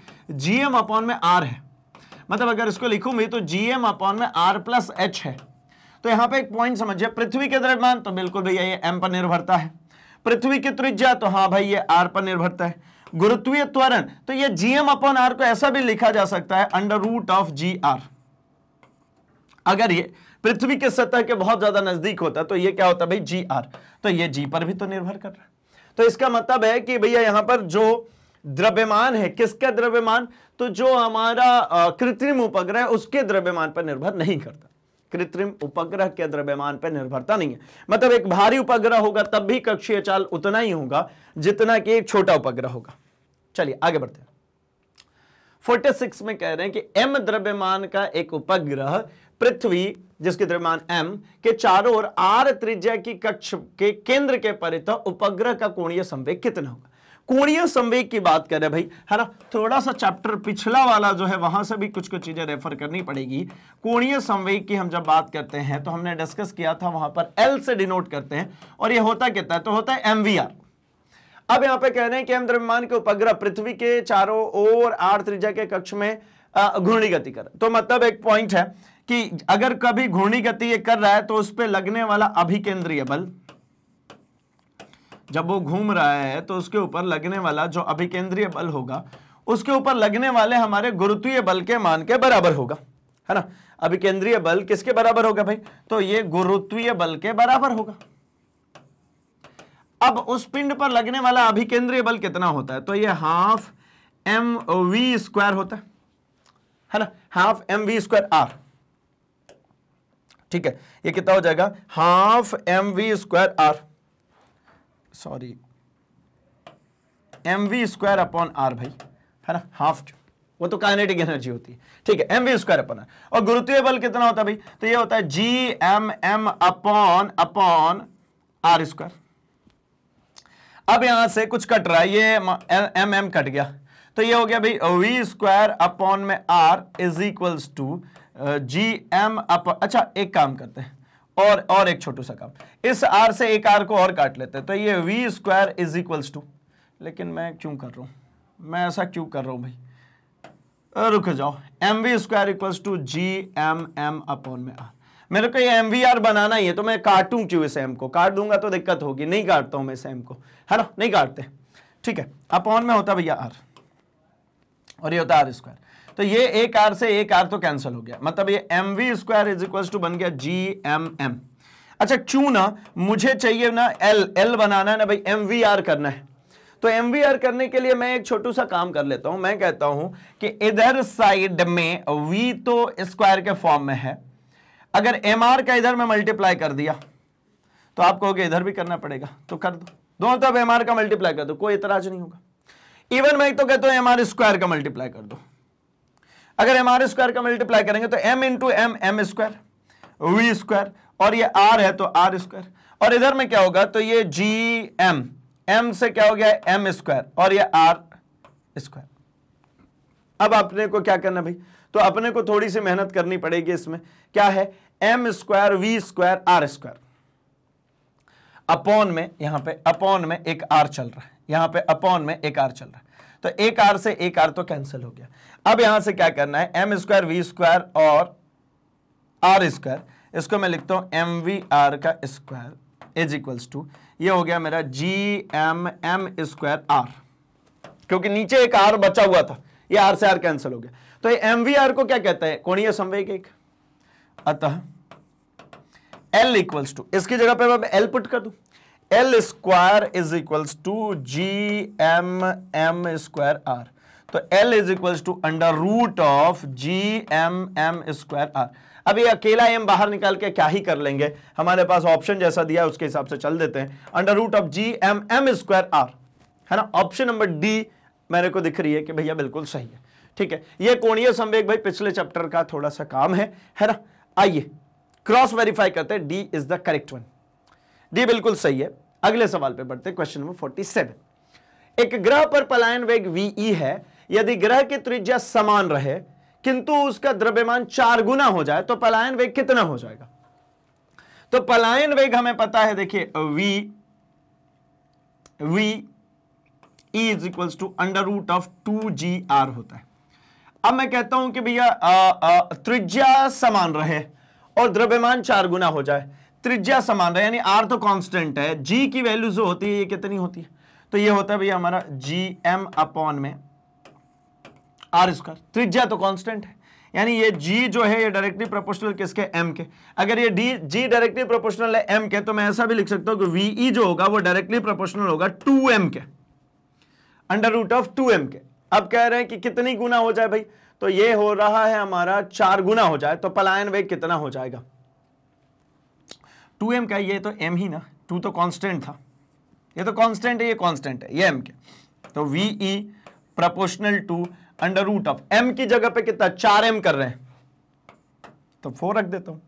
जीएम अपॉन में आर है मतलब अगर इसको लिखूं भी तो जीएम अपॉन में आर प्लस एच है तो यहां पे एक पॉइंट समझिए पृथ्वी के द्रव्यमान तो बिल्कुल भैया ये एम पर निर्भरता है पृथ्वी की त्रिज्या तो हाँ भाई ये आर पर निर्भरता है गुरुत्वीय त्वरण तो ये जीएम अपॉन आर को ऐसा भी लिखा जा सकता है under root of G R अगर ये पृथ्वी के सतह के बहुत ज्यादा नजदीक होता तो ये क्या होता भाई जी आर तो ये जी पर भी तो निर्भर कर रहा है तो इसका मतलब है कि भैया यहां पर जो द्रव्यमान है किसका द्रव्यमान तो जो हमारा कृत्रिम उपग्रह उसके द्रव्यमान पर निर्भर नहीं करता कृत्रिम उपग्रह के द्रव्यमान पर निर्भरता नहीं है मतलब एक भारी उपग्रह होगा तब भी कक्षीय चाल उतना ही होगा जितना कि एक छोटा उपग्रह होगा चलिए आगे बढ़ते हैं 46 में कह रहे हैं कि एम द्रव्यमान का एक उपग्रह पृथ्वी जिसके द्रव्यमान m के चारों ओर आर त्रिज्या की कक्ष के केंद्र के परित उपग्रह का कोणीय संवेग कितना होगा कोणीय संवेग की बात करें भाई है ना थोड़ा सा चैप्टर पिछला वाला जो है वहां से भी कुछ कुछ चीजें रेफर करनी पड़ेगी कोणीय संवेग की हम जब बात करते हैं तो हमने डिस्कस किया था वहां पर एल से डिनोट करते हैं और ये होता कितना है तो होता है एमवीआर अब यहां पे कह रहे हैं कि एम द्रव्यमान के उपग्रह पृथ्वी के चारों ओर आर त्रिजा के कक्ष में घूर्णी गति कर तो मतलब एक पॉइंट है कि अगर कभी घूर्णी गति ये कर रहा है तो उस पर लगने वाला अभिकेंद्रीय बल जब वो घूम रहा है तो उसके ऊपर लगने वाला जो अभिकेंद्रीय बल होगा उसके ऊपर लगने वाले हमारे गुरुत्वीय बल के मान के बराबर होगा है ना अभिकेंद्रीय बल किसके बराबर होगा भाई तो ये गुरुत्वीय बल के बराबर होगा अब उस पिंड पर लगने वाला अभिकेंद्रीय बल कितना होता है तो ये हाफ एम वी स्क्वायर होता है है ना half M V square R ठीक है ये कितना हो जाएगा half M V square R sorry M V square upon R भाई है ना हाफ वो तो काइनेटिक एनर्जी होती है ठीक है M V square upon R और गुरुत्वीय बल कितना होता है भाई तो ये होता है G M M upon upon R square अब यहां से कुछ कट रहा है ये एम एम कट गया तो ये हो गया भाई वी स्क्वायर अपॉन में R is equals to G M up अच्छा एक काम करते हैं और और एक छोटू सा काम इस आर से एक आर को और काट लेते हैं तो ये V square is equals to लेकिन मैं क्यों कर रहा हूँ मैं ऐसा क्यों कर रहा हूँ भाई रुक जाओ M V square equals to G M M upon में आर मेरे को ये एम वी आर बनाना ही है तो मैं काटूं क्यों इस एम को काट दूंगा तो दिक्कत होगी नहीं काटता हूँ मैं इस एम को है ना नहीं काटते ठीक है अपॉन में होता भैया आर और ये होता आर स्क्वायर तो ये एक आर से एक आर तो कैंसिल हो गया मतलब ये M V square is equal to बन गया जी एम एम अच्छा क्यों ना मुझे चाहिए ना एल एल बनाना है ना भाई एम वी आर करना है तो एम वी आर करने के लिए मैं एक छोटू सा काम कर लेता हूं मैं कहता हूं कि इधर साइड में वी तो स्क्वायर के फॉर्म में है अगर एम आर का इधर में मल्टीप्लाई कर दिया तो आप कहोगे इधर भी करना पड़ेगा तो कर दो दोनों तरफ एम आर का मल्टीप्लाई कर दो कोई इतराज नहीं होगा इवन मैं तो कहता हूं एम आर स्क्वायर का मल्टीप्लाई कर दो अगर एम आर स्क्वायर का मल्टीप्लाई करेंगे तो M into M M square V square और ये आर है तो आर स्क्वायर और इधर में क्या होगा तो ये जी एम एम से क्या हो गया एम स्क्वायर और ये आर स्क्वायर अब अपने को क्या करना भाई तो अपने को थोड़ी सी मेहनत करनी पड़ेगी इसमें क्या है M square V square R square upon में यहां पे अपॉन में एक आर चल रहा है यहां पे अपॉन में एक आर चल रहा है तो एक आर से एक आर तो कैंसिल हो गया अब यहां से क्या करना है एम स्क्वायर वी स्क्वायर और आर स्क्वायर इसको मैं लिखता हूं एम वी आर का स्क्वायर इज इक्वल्स टू ये हो गया मेरा G M M square R क्योंकि नीचे एक आर बचा हुआ था ये आर से आर कैंसिल हो गया तो एम वी आर को क्या कहता है कोणीय संवेग एक अतः एल इक्वल्स टू इसकी जगह पे मैं एल पुट कर दू L square is equals to G M M square R तो L is equals to under root of G M M square R अब ये अकेला एम बाहर निकाल के क्या ही कर लेंगे हमारे पास ऑप्शन जैसा दिया है उसके हिसाब से चल देते हैं under root of G M M square R है ना ऑप्शन नंबर डी मेरे को दिख रही है कि भैया बिल्कुल सही है ठीक है ये कोणीय संवेग भाई पिछले चैप्टर का थोड़ा सा काम है है ना आइए क्रॉस वेरीफाई करते हैं D is the correct one D बिल्कुल सही है अगले सवाल पे बढ़ते क्वेश्चन नंबर 47 एक ग्रह पर पलायन वेग वीई e है यदि ग्रह की त्रिज्या समान रहे किंतु उसका द्रव्यमान चार गुना हो जाए तो पलायन वेग कितना हो जाएगा तो पलायन वेग हमें पता है देखिए v v is equals to under root of two G R होता है अब मैं कहता हूं कि भैया त्रिज्या समान रहे और द्रव्यमान चार गुना हो जाए त्रिज्या समान रहे यानी आर तो कांस्टेंट है जी की वैल्यू जो होती है ये कितनी होती है तो ये होता है भैया हमारा जी एम अपॉन में आर स्क्वायर त्रिज्या तो कांस्टेंट है यानी ये जी जो है ये डायरेक्टली प्रोपोर्शनल किसके एम के अगर ये डी जी डायरेक्टली प्रोपोर्शनल है एम के तो मैं ऐसा भी लिख सकता हूं कि वीई e जो होगा वो डायरेक्टली प्रोपोर्शनल होगा टू एम के under root of to M के अब कह रहे हैं कि कितनी गुना हो जाए भाई तो ये हो रहा है हमारा चार गुना हो जाए तो पलायन वेग कितना हो जाएगा टू एम का ये तो एम ही ना टू तो कॉन्स्टेंट था ये तो कॉन्स्टेंट है ये कॉन्स्टेंट है ये एम के तो V E proportional to under root of M की जगह पे कितना चार एम कर रहे हैं तो फोर रख देता हूं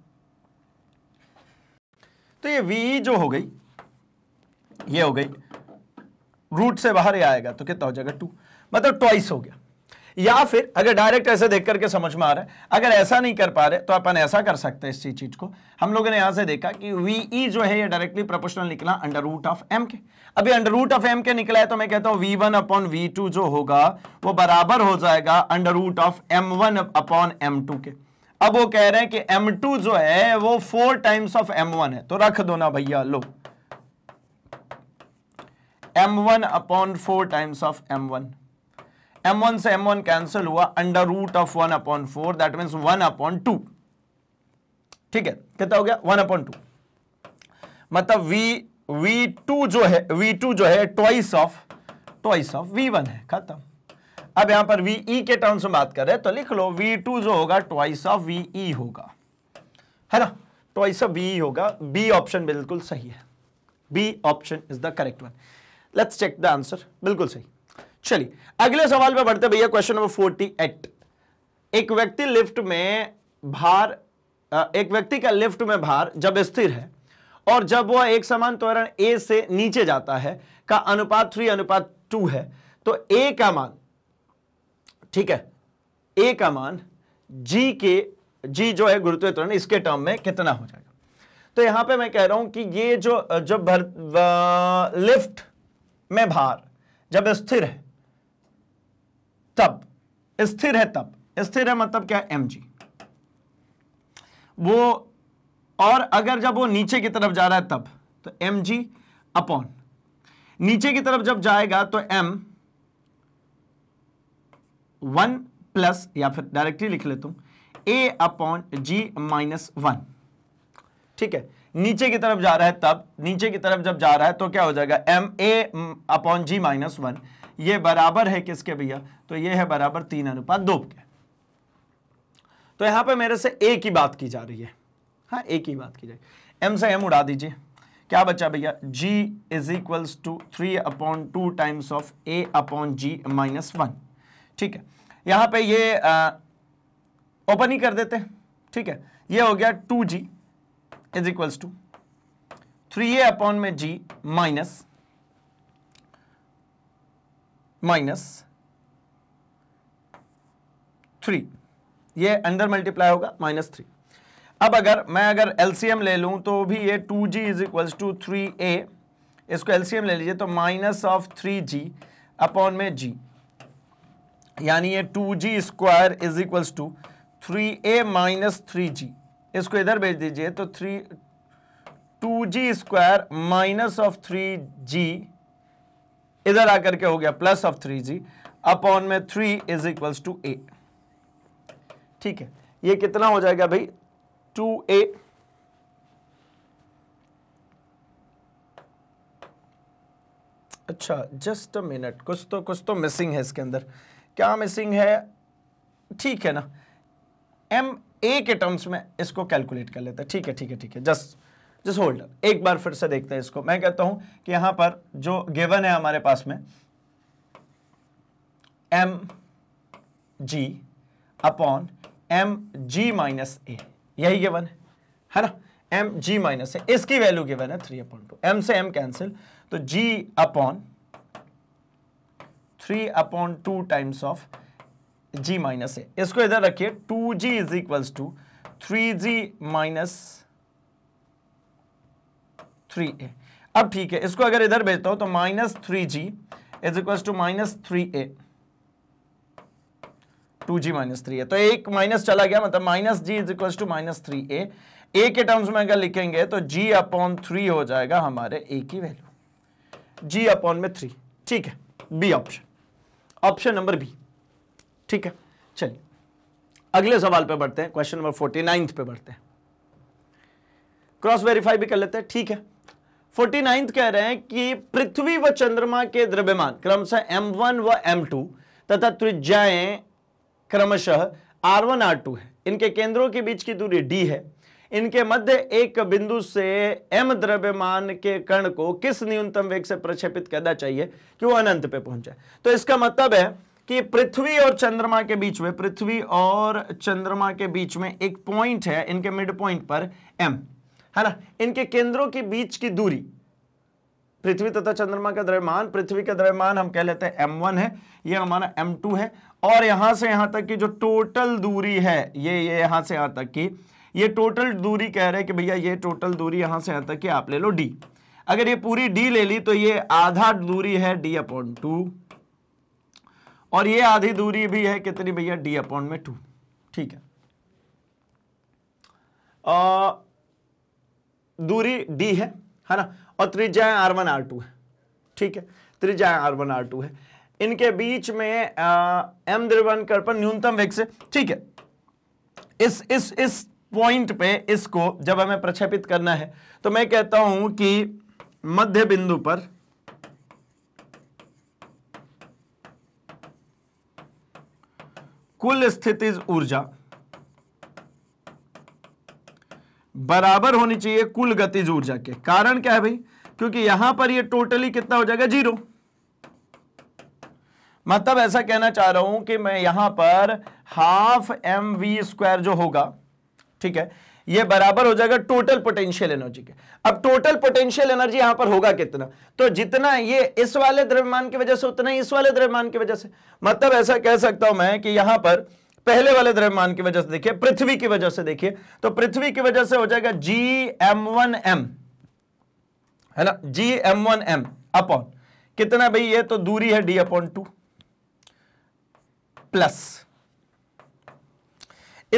तो ये वी जो हो गई ये हो गई रूट से बाहर ये आएगा तो कितना हो जाएगा टू मतलब ट्वाइस हो गया या फिर अगर डायरेक्ट ऐसे देख करके समझ में आ रहा है अगर ऐसा नहीं कर पा रहे तो अपन ऐसा कर सकते हैं इस चीज को हम लोगों ने यहां से देखा कि वीई e जो है ये डायरेक्टली प्रोपोर्शनल निकला अंडर रूट ऑफ एम के अभी अंडर रूट ऑफ एम के निकला है तो मैं कहता हूं V one upon V two जो होगा वो बराबर हो जाएगा under root of M one upon M two के अब वो कह रहे हैं कि एम टू जो है वो four times of M one है तो रख दो ना भैया लो M one upon four times of M one m1 से m1 कैंसिल हुआ under root of one upon four that mean one upon two ठीक है कितना हो गया वन अपॉन टू मतलब v v2 जो है v2 जो है twice of twice of v1 है खत्म अब यहां पर ve के टर्म्स में बात कर रहे हैं तो लिख लो v2 जो होगा ट्वाइस ऑफ ve होगा है ना ट्वाइस ऑफ ve होगा b ऑप्शन बिल्कुल सही है b option is the correct one let's check the answer बिल्कुल सही चलिए अगले सवाल पर बढ़ते भैया क्वेश्चन नंबर फोर्टी एट एक व्यक्ति लिफ्ट में भार एक व्यक्ति का लिफ्ट में भार जब स्थिर है और जब वह एक समान त्वरण ए से नीचे जाता है का अनुपात थ्री अनुपात टू है तो ए का मान ठीक है ए का मान जी के जी जो है गुरुत्व त्वरण इसके टर्म में कितना हो जाएगा तो यहां पे मैं कह रहा हूं कि ये जो जब भर लिफ्ट में भार जब स्थिर है तब स्थिर है तब स्थिर है मतलब क्या है एम जी वो और अगर जब वो नीचे की तरफ जा रहा है तब तो एम जी अपॉन नीचे की तरफ जब जाएगा तो एम वन प्लस या फिर डायरेक्टली लिख लेता हूं A upon G minus one ठीक है नीचे की तरफ जा रहा है तब नीचे की तरफ जब जा रहा है तो क्या हो जाएगा M A upon G minus one ये बराबर है किसके भैया तो ये है बराबर तीन अनुपात दो के तो यहां पे मेरे से ए की बात की जा रही है हाँ एक की बात की जा रही एम से एम उड़ा दीजिए क्या बचा भैया G is equals to three upon two times of A upon G minus one ठीक है यहां पे ये ओपन ही कर देते हैं ठीक है ये हो गया two G is equals to three A upon में जी माइनस माइनस थ्री ये अंदर मल्टीप्लाई होगा माइनस थ्री अब अगर मैं अगर एलसीएम ले लूं तो भी ये two G is equals to three A इसको एलसीएम ले लीजिए तो minus of three G upon में जी यानी ये two G square is equals to three A minus three G इसको इधर भेज दीजिए तो three two G square minus of three G इधर आकर के हो गया plus of three G upon में three is equal to A ठीक है ये कितना हो जाएगा भाई टू ए अच्छा जस्ट अ मिनट कुछ तो कुछ तो मिसिंग है इसके अंदर क्या मिसिंग है ठीक है ना एम ए के टर्म्स में इसको कैलकुलेट कर लेते हैं ठीक है ठीक है ठीक है जस्ट जिस होल्ड एक बार फिर से देखते हैं इसको मैं कहता हूं कि यहां पर जो गिवन है हमारे पास में M G upon M G minus A यही गिवन है है ना एम जी माइनस ए इसकी वैल्यू गिवन है थ्री अपॉन टू एम से एम कैंसिल तो G upon three upon two times of G minus A इसको इधर रखिए two G is equals to three G minus three A अब ठीक है इसको अगर इधर भेजता हूं तो minus three G is equal to minus three A two G minus three A तो एक माइनस चला गया मतलब minus G is equal to minus three A A के टर्म्स में अगर लिखेंगे तो जी अपॉन थ्री हो जाएगा हमारे ए की वैल्यू जी अपॉन में थ्री ठीक है B option option number B ठीक है चलिए अगले सवाल पे बढ़ते हैं क्वेश्चन नंबर फोर्टी नाइन्थ पे बढ़ते हैं क्रॉस वेरीफाई भी कर लेते हैं ठीक है फोर्टी नाइन्थ कह रहे हैं कि पृथ्वी व चंद्रमा के द्रव्यमान क्रमशः एम वन व एम टू तथा त्रिज्याएं क्रमशः आर वन आर टू है इनके केंद्रों के बीच की दूरी डी है इनके मध्य एक बिंदु से एम द्रव्यमान के कण को किस न्यूनतम वेग से प्रक्षेपित करना चाहिए कि वो अनंत पे पहुंच जाए तो इसका मतलब है कि पृथ्वी और चंद्रमा के बीच में पृथ्वी और चंद्रमा के बीच में एक पॉइंट है इनके मिड पॉइंट पर एम है ना इनके केंद्रों के बीच की दूरी पृथ्वी तथा चंद्रमा का द्रव्यमान पृथ्वी का द्रव्यमान हम कह लेते हैं m1 है ये हमारा m2 है और यहां से यहां तक की जो टोटल दूरी है ये ये यहां से यहां तक की ये टोटल दूरी कह रहे हैं कि भैया ये टोटल दूरी यहां से यहां तक की आप ले लो d अगर ये पूरी d ले ली तो ये आधा दूरी है d अपॉन टू और ये आधी दूरी भी है कितनी भैया d अपॉन में टू ठीक है आ, दूरी डी है है ना और त्रिज्याएं आर वन आर टू है ठीक है त्रिज्याएं आर वन आर टू है इनके बीच में आ, एम कर पर न्यूनतम वेग से ठीक है इस इस इस पॉइंट पे इसको जब हमें प्रक्षेपित करना है तो मैं कहता हूं कि मध्य बिंदु पर कुल स्थितिज ऊर्जा बराबर होनी चाहिए कुल गतिज ऊर्जा के कारण क्या है भाई क्योंकि यहां पर ये टोटली कितना हो जाएगा जीरो मतलब ऐसा कहना चाह रहा हूं कि मैं यहां पर हाफ एम वी स्क्वायर जो होगा ठीक है ये बराबर हो जाएगा टोटल पोटेंशियल एनर्जी के अब टोटल पोटेंशियल एनर्जी यहां पर होगा कितना तो जितना ये इस वाले द्रव्यमान की वजह से उतना ही इस वाले द्रव्यमान की वजह से मतलब ऐसा कह सकता हूं मैं कि यहां पर पहले वाले द्रव्यमान की वजह से देखिए पृथ्वी की वजह से देखिए तो पृथ्वी की वजह से हो जाएगा जी एम वन एम है ना G M one M upon कितना भाई ये तो दूरी है डी अपॉन टू प्लस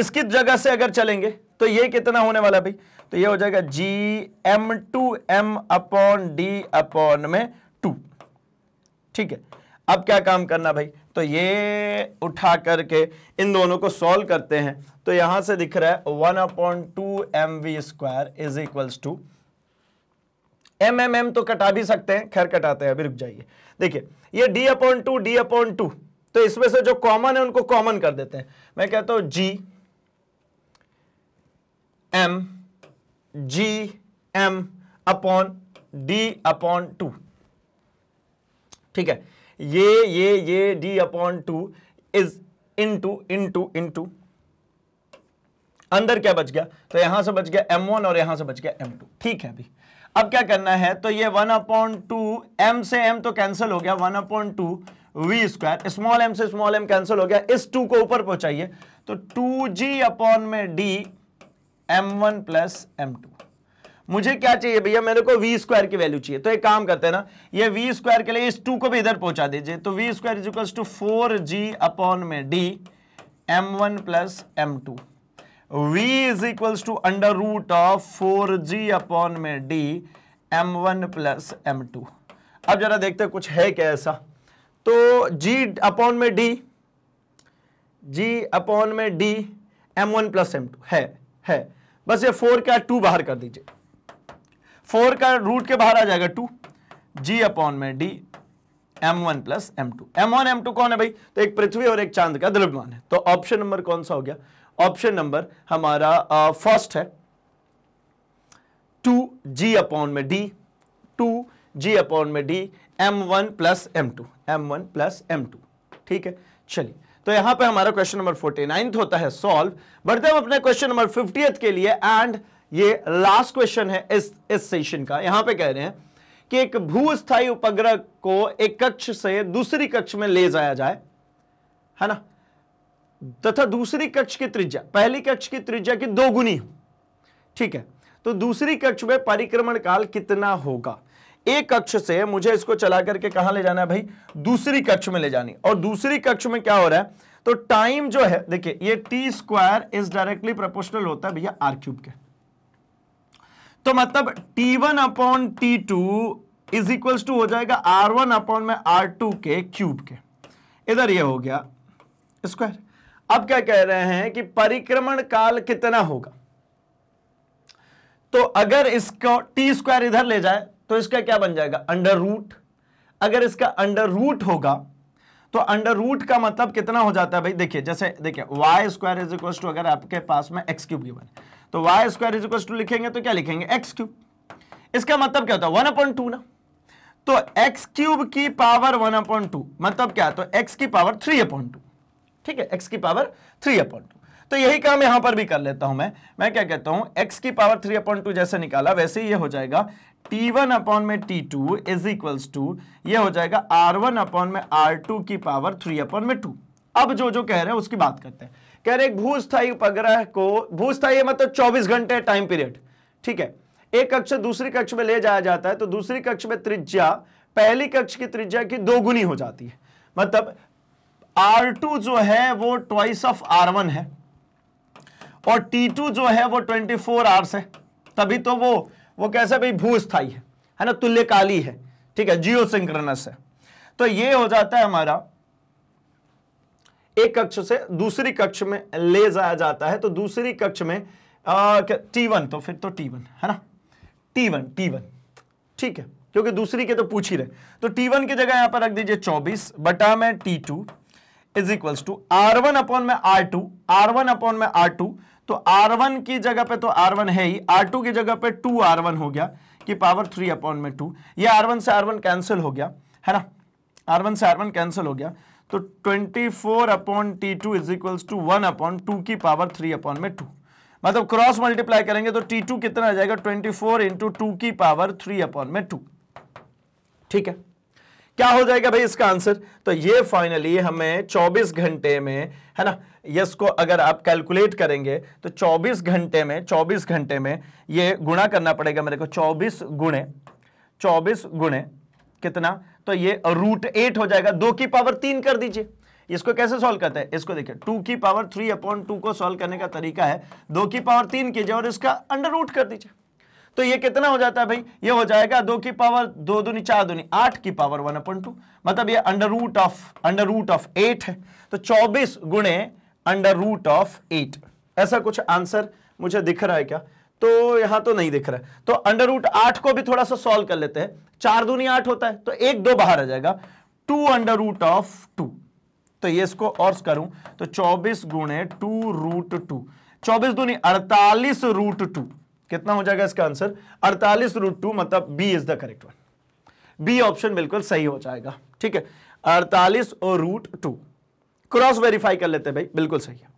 इसकी जगह से अगर चलेंगे तो ये कितना होने वाला भाई तो ये हो जाएगा G M two M upon D upon में टू ठीक है अब क्या काम करना भाई तो ये उठा करके इन दोनों को सॉल्व करते हैं तो यहां से दिख रहा है one upon two M V square is equals to M M M तो कटा भी सकते हैं खैर कटाते हैं अभी रुक जाइए देखिए ये D upon two D upon two तो इसमें से जो कॉमन है उनको कॉमन कर देते हैं मैं कहता हूं G M G M upon D upon two ठीक है ये ये ये D upon two is into into into अंदर क्या बच गया तो यहां से बच गया एम वन और यहां से बच गया एम टू ठीक है अभी अब क्या करना है तो ये वन अपॉन टू एम से एम तो कैंसिल हो गया one upon two V square small M से स्मॉल एम कैंसिल हो गया इस टू को ऊपर पहुंचाइए तो टू जी अपॉन में D M one plus M two मुझे क्या चाहिए भैया मेरे को वी स्क्वायर की वैल्यू चाहिए तो एक काम करते हैं ना ये वी स्क्वायर के लिए इस टू को भी इधर पहुंचा दीजिए तो V square is equals to four G upon में D M one plus M two V is equals to under root of four G upon में D M one plus M two अब जरा देखते हैं कुछ है क्या ऐसा तो जी अपॉन में डी जी अपॉन में D M one plus M two है है बस ये फोर क्या टू बाहर कर दीजिए फोर का रूट के बाहर आ जाएगा टू जी अपॉन में D M one plus M two M one M two कौन है भाई तो एक पृथ्वी और एक चांद का द्रव्यमान है तो ऑप्शन नंबर कौन सा हो गया ऑप्शन नंबर हमारा फर्स्ट है टू जी अपॉन में डी टू जी अपॉन में D M one plus M two M one plus M two ठीक है चलिए तो यहां पे हमारा क्वेश्चन नंबर फोर्टी नाइन्थ होता है सॉल्व बढ़ते हम अपने क्वेश्चन नंबर फिफ्टियथ के लिए एंड ये लास्ट क्वेश्चन है इस इस सेशन का यहां पे कह रहे हैं कि एक भूस्थायी उपग्रह को एक कक्ष से दूसरी कक्ष में ले जाया जाए है ना तथा दूसरी कक्ष की त्रिज्या पहली कक्ष की त्रिज्या की दो गुनी ठीक है तो दूसरी कक्ष में परिक्रमण काल कितना होगा एक कक्ष से मुझे इसको चला करके कहां ले जाना है भाई दूसरी कक्ष में ले जानी और दूसरी कक्ष में क्या हो रहा है तो टाइम जो है देखिए ये T square is directly proportional होता है भैया आर क्यूब के तो मतलब T1 one upon T two is equal to हो जाएगा R1 वन अपॉन में R2 के क्यूब के इधर ये हो गया स्क्वायर अब क्या कह रहे हैं कि परिक्रमण काल कितना होगा तो अगर इसको टी स्क्वायर इधर ले जाए तो इसका क्या बन जाएगा अंडर रूट अगर इसका अंडर रूट होगा तो अंडर रूट का मतलब कितना हो जाता है भाई देखिए जैसे देखिए Y square is equal to अगर आपके पास में एक्स क्यूब गिवन तो Y square is equal to लिखेंगे तो क्या लिखेंगे एक्स क्यूब इसका मतलब क्या होता है वन अपॉइंट टू ना तो एक्स क्यूब की पावर वन अपॉइंट टू मतलब क्या तो एक्स की पावर थ्री अपॉइंट टू ठीक है एक्स की पावर थ्री अपॉइंट टू तो यही काम यहां पर भी कर लेता हूं मैं मैं क्या कहता हूं एक्स की पावर थ्री अपॉइंट टू जैसे निकाला वैसे ही ये हो जाएगा टी वन अपॉन में T two is equal to यह हो जाएगा आर वन अपॉन में आर टू की पावर थ्री अपॉन में टू अब जो जो कह रहे हैं उसकी बात करते हैं कह रहे भूस्थायी उपग्रह को भूस्थाई मतलब चौबीस घंटे टाइम पीरियड ठीक है एक कक्ष दूसरी कक्ष में ले जाया जाता है तो दूसरी कक्ष में त्रिज्या पहली कक्ष की त्रिज्या की दोगुनी हो जाती है मतलब R2 जो है वो ट्वाइस ऑफ R1 है और T2 जो है वो 24 फोर आवर्स है तभी तो वो वो कैसे भाई भूस्थाई है है ना तुल्यकाली है ठीक है जियो है तो ये हो जाता है हमारा एक कक्ष से दूसरी कक्ष में ले जाया जाता है तो दूसरी कक्ष में टी वन तो फिर तो टी वन है ना टी वन टी वन ठीक है क्योंकि दूसरी के तो पूछ ही रहे तो टी वन की जगह यहां पर रख दीजिए चौबीस बटा में T two is equals to R one upon में R two R one upon में आर टू तो आर वन की जगह पे तो आर वन है ही आर टू की जगह पे टू आर वन हो गया कि पावर थ्री अपॉन में टू ये आर वन से आर वन कैंसिल हो गया है ना आर वन से आर वन कैंसिल हो गया तो 24 four upon T two is equal to one upon two की पावर थ्री अपॉन में टू मतलब क्रॉस मल्टीप्लाई करेंगे तो टी टू कितना आ जाएगा 24 फोर इंटू टू की पावर थ्री अपॉन में टू ठीक है क्या हो जाएगा भाई इसका आंसर तो ये फाइनली हमें 24 घंटे में है ना यस को अगर आप कैलकुलेट करेंगे तो 24 घंटे में 24 घंटे में ये गुणा करना पड़ेगा मेरे को 24 गुणे 24 गुणे कितना तो ये रूट एट हो जाएगा दो की पावर तीन कर दीजिए इसको कैसे सॉल्व करते हैं इसको देखिए टू की पावर थ्री अपॉन टू को सॉल्व करने का तरीका है दो की पावर तीन कीजिए और इसका अंडर रूट कर दीजिए तो ये कितना हो जाता है भाई ये हो जाएगा दो की पावर दो दूनी चार दूनी आठ की पावर वन अपन टू मतलब ये under root of under root of eight है तो चौबीस गुणे अंडर रूट ऑफ एट ऐसा कुछ आंसर मुझे दिख रहा है क्या तो यहां तो नहीं दिख रहा है तो अंडर रूट आठ को भी थोड़ा सा सॉल्व कर लेते हैं चार दूनी आठ होता है तो एक दो बाहर आ जाएगा two under root of two तो ये इसको और करूं तो चौबीस गुणे टू रूट टू चौबीस दूनी अड़तालीस रूट टू कितना हो जाएगा इसका आंसर अड़तालीस रूट टू मतलब B is the correct one B option बिल्कुल सही हो जाएगा ठीक है अड़तालीस और रूट टू क्रॉस वेरीफाई कर लेते भाई बिल्कुल सही है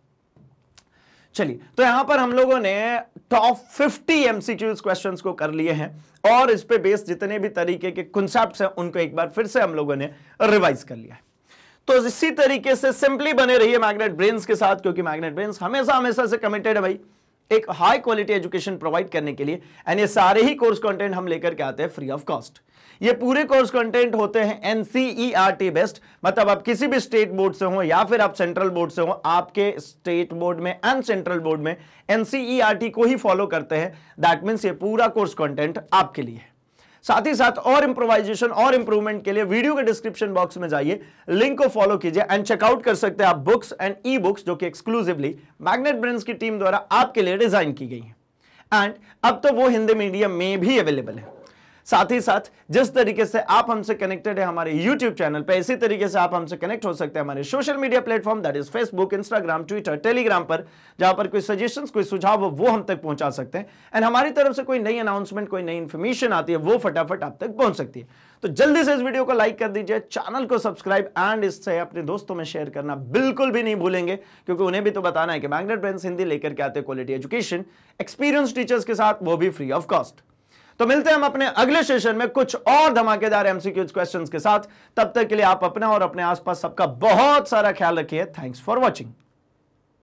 चलिए तो यहां पर हम लोगों ने टॉप 50 एमसीक्यूज क्वेश्चंस को कर लिए हैं और इस पे बेस्ड जितने भी तरीके के कंसेप्ट हैं उनको एक बार फिर से हम लोगों ने रिवाइज कर लिया है तो इसी तरीके से सिंपली बने रहिए मैग्नेट ब्रेन्स के साथ क्योंकि मैग्नेट ब्रेन्स हमेशा हमेशा से कमिटेड है भाई एक हाई क्वालिटी एजुकेशन प्रोवाइड करने के लिए एंड ये सारे ही कोर्स कंटेंट हम लेकर के आते हैं फ्री ऑफ कॉस्ट ये पूरे कोर्स कंटेंट होते हैं एनसीईआरटी बेस्ट e मतलब आप किसी भी स्टेट बोर्ड से हो या फिर आप सेंट्रल बोर्ड से हो आपके स्टेट बोर्ड में एंड सेंट्रल बोर्ड में एनसीईआरटी e को ही फॉलो करते हैं दैट मीन्स ये पूरा कोर्स कॉन्टेंट आपके लिए है साथ ही साथ और इंप्रोवाइजेशन और इंप्रूवमेंट के लिए वीडियो के डिस्क्रिप्शन बॉक्स में जाइए लिंक को फॉलो कीजिए एंड चेकआउट कर सकते हैं आप बुक्स एंड ई बुक्स जो कि एक्सक्लूसिवली मैग्नेट ब्रेन की टीम द्वारा आपके लिए डिजाइन की गई है एंड अब तो वो हिंदी मीडियम में भी अवेलेबल है साथ ही साथ जिस तरीके से आप हमसे कनेक्टेड है हमारे यूट्यूब चैनल पर इसी तरीके से आप हमसे कनेक्ट हो सकते हैं हमारे social media platform that is Facebook Instagram Twitter Telegram पर जहां पर कोई सजेशन कोई सुझाव हो वो हम तक पहुंचा सकते हैं एंड हमारी तरफ से कोई नई अनाउंसमेंट कोई नई इन्फॉर्मेशन आती है वो फटाफट आप तक पहुंच सकती है तो जल्दी से इस वीडियो को लाइक कर दीजिए चैनल को सब्सक्राइब एंड इससे अपने दोस्तों में शेयर करना बिल्कुल भी नहीं भूलेंगे क्योंकि उन्हें भी तो बताना है कि मैग्नेट ब्रेंस हिंदी लेकर के आते क्वालिटी एजुकेशन एक्सपीरियंस टीचर्स के साथ वो भी फ्री ऑफ कॉस्ट तो मिलते हैं हम अपने अगले सेशन में कुछ और धमाकेदार एमसीक्यूज क्वेश्चंस के साथ तब तक के लिए आप अपना और अपने आसपास सबका बहुत सारा ख्याल रखिए थैंक्स फॉर वॉचिंग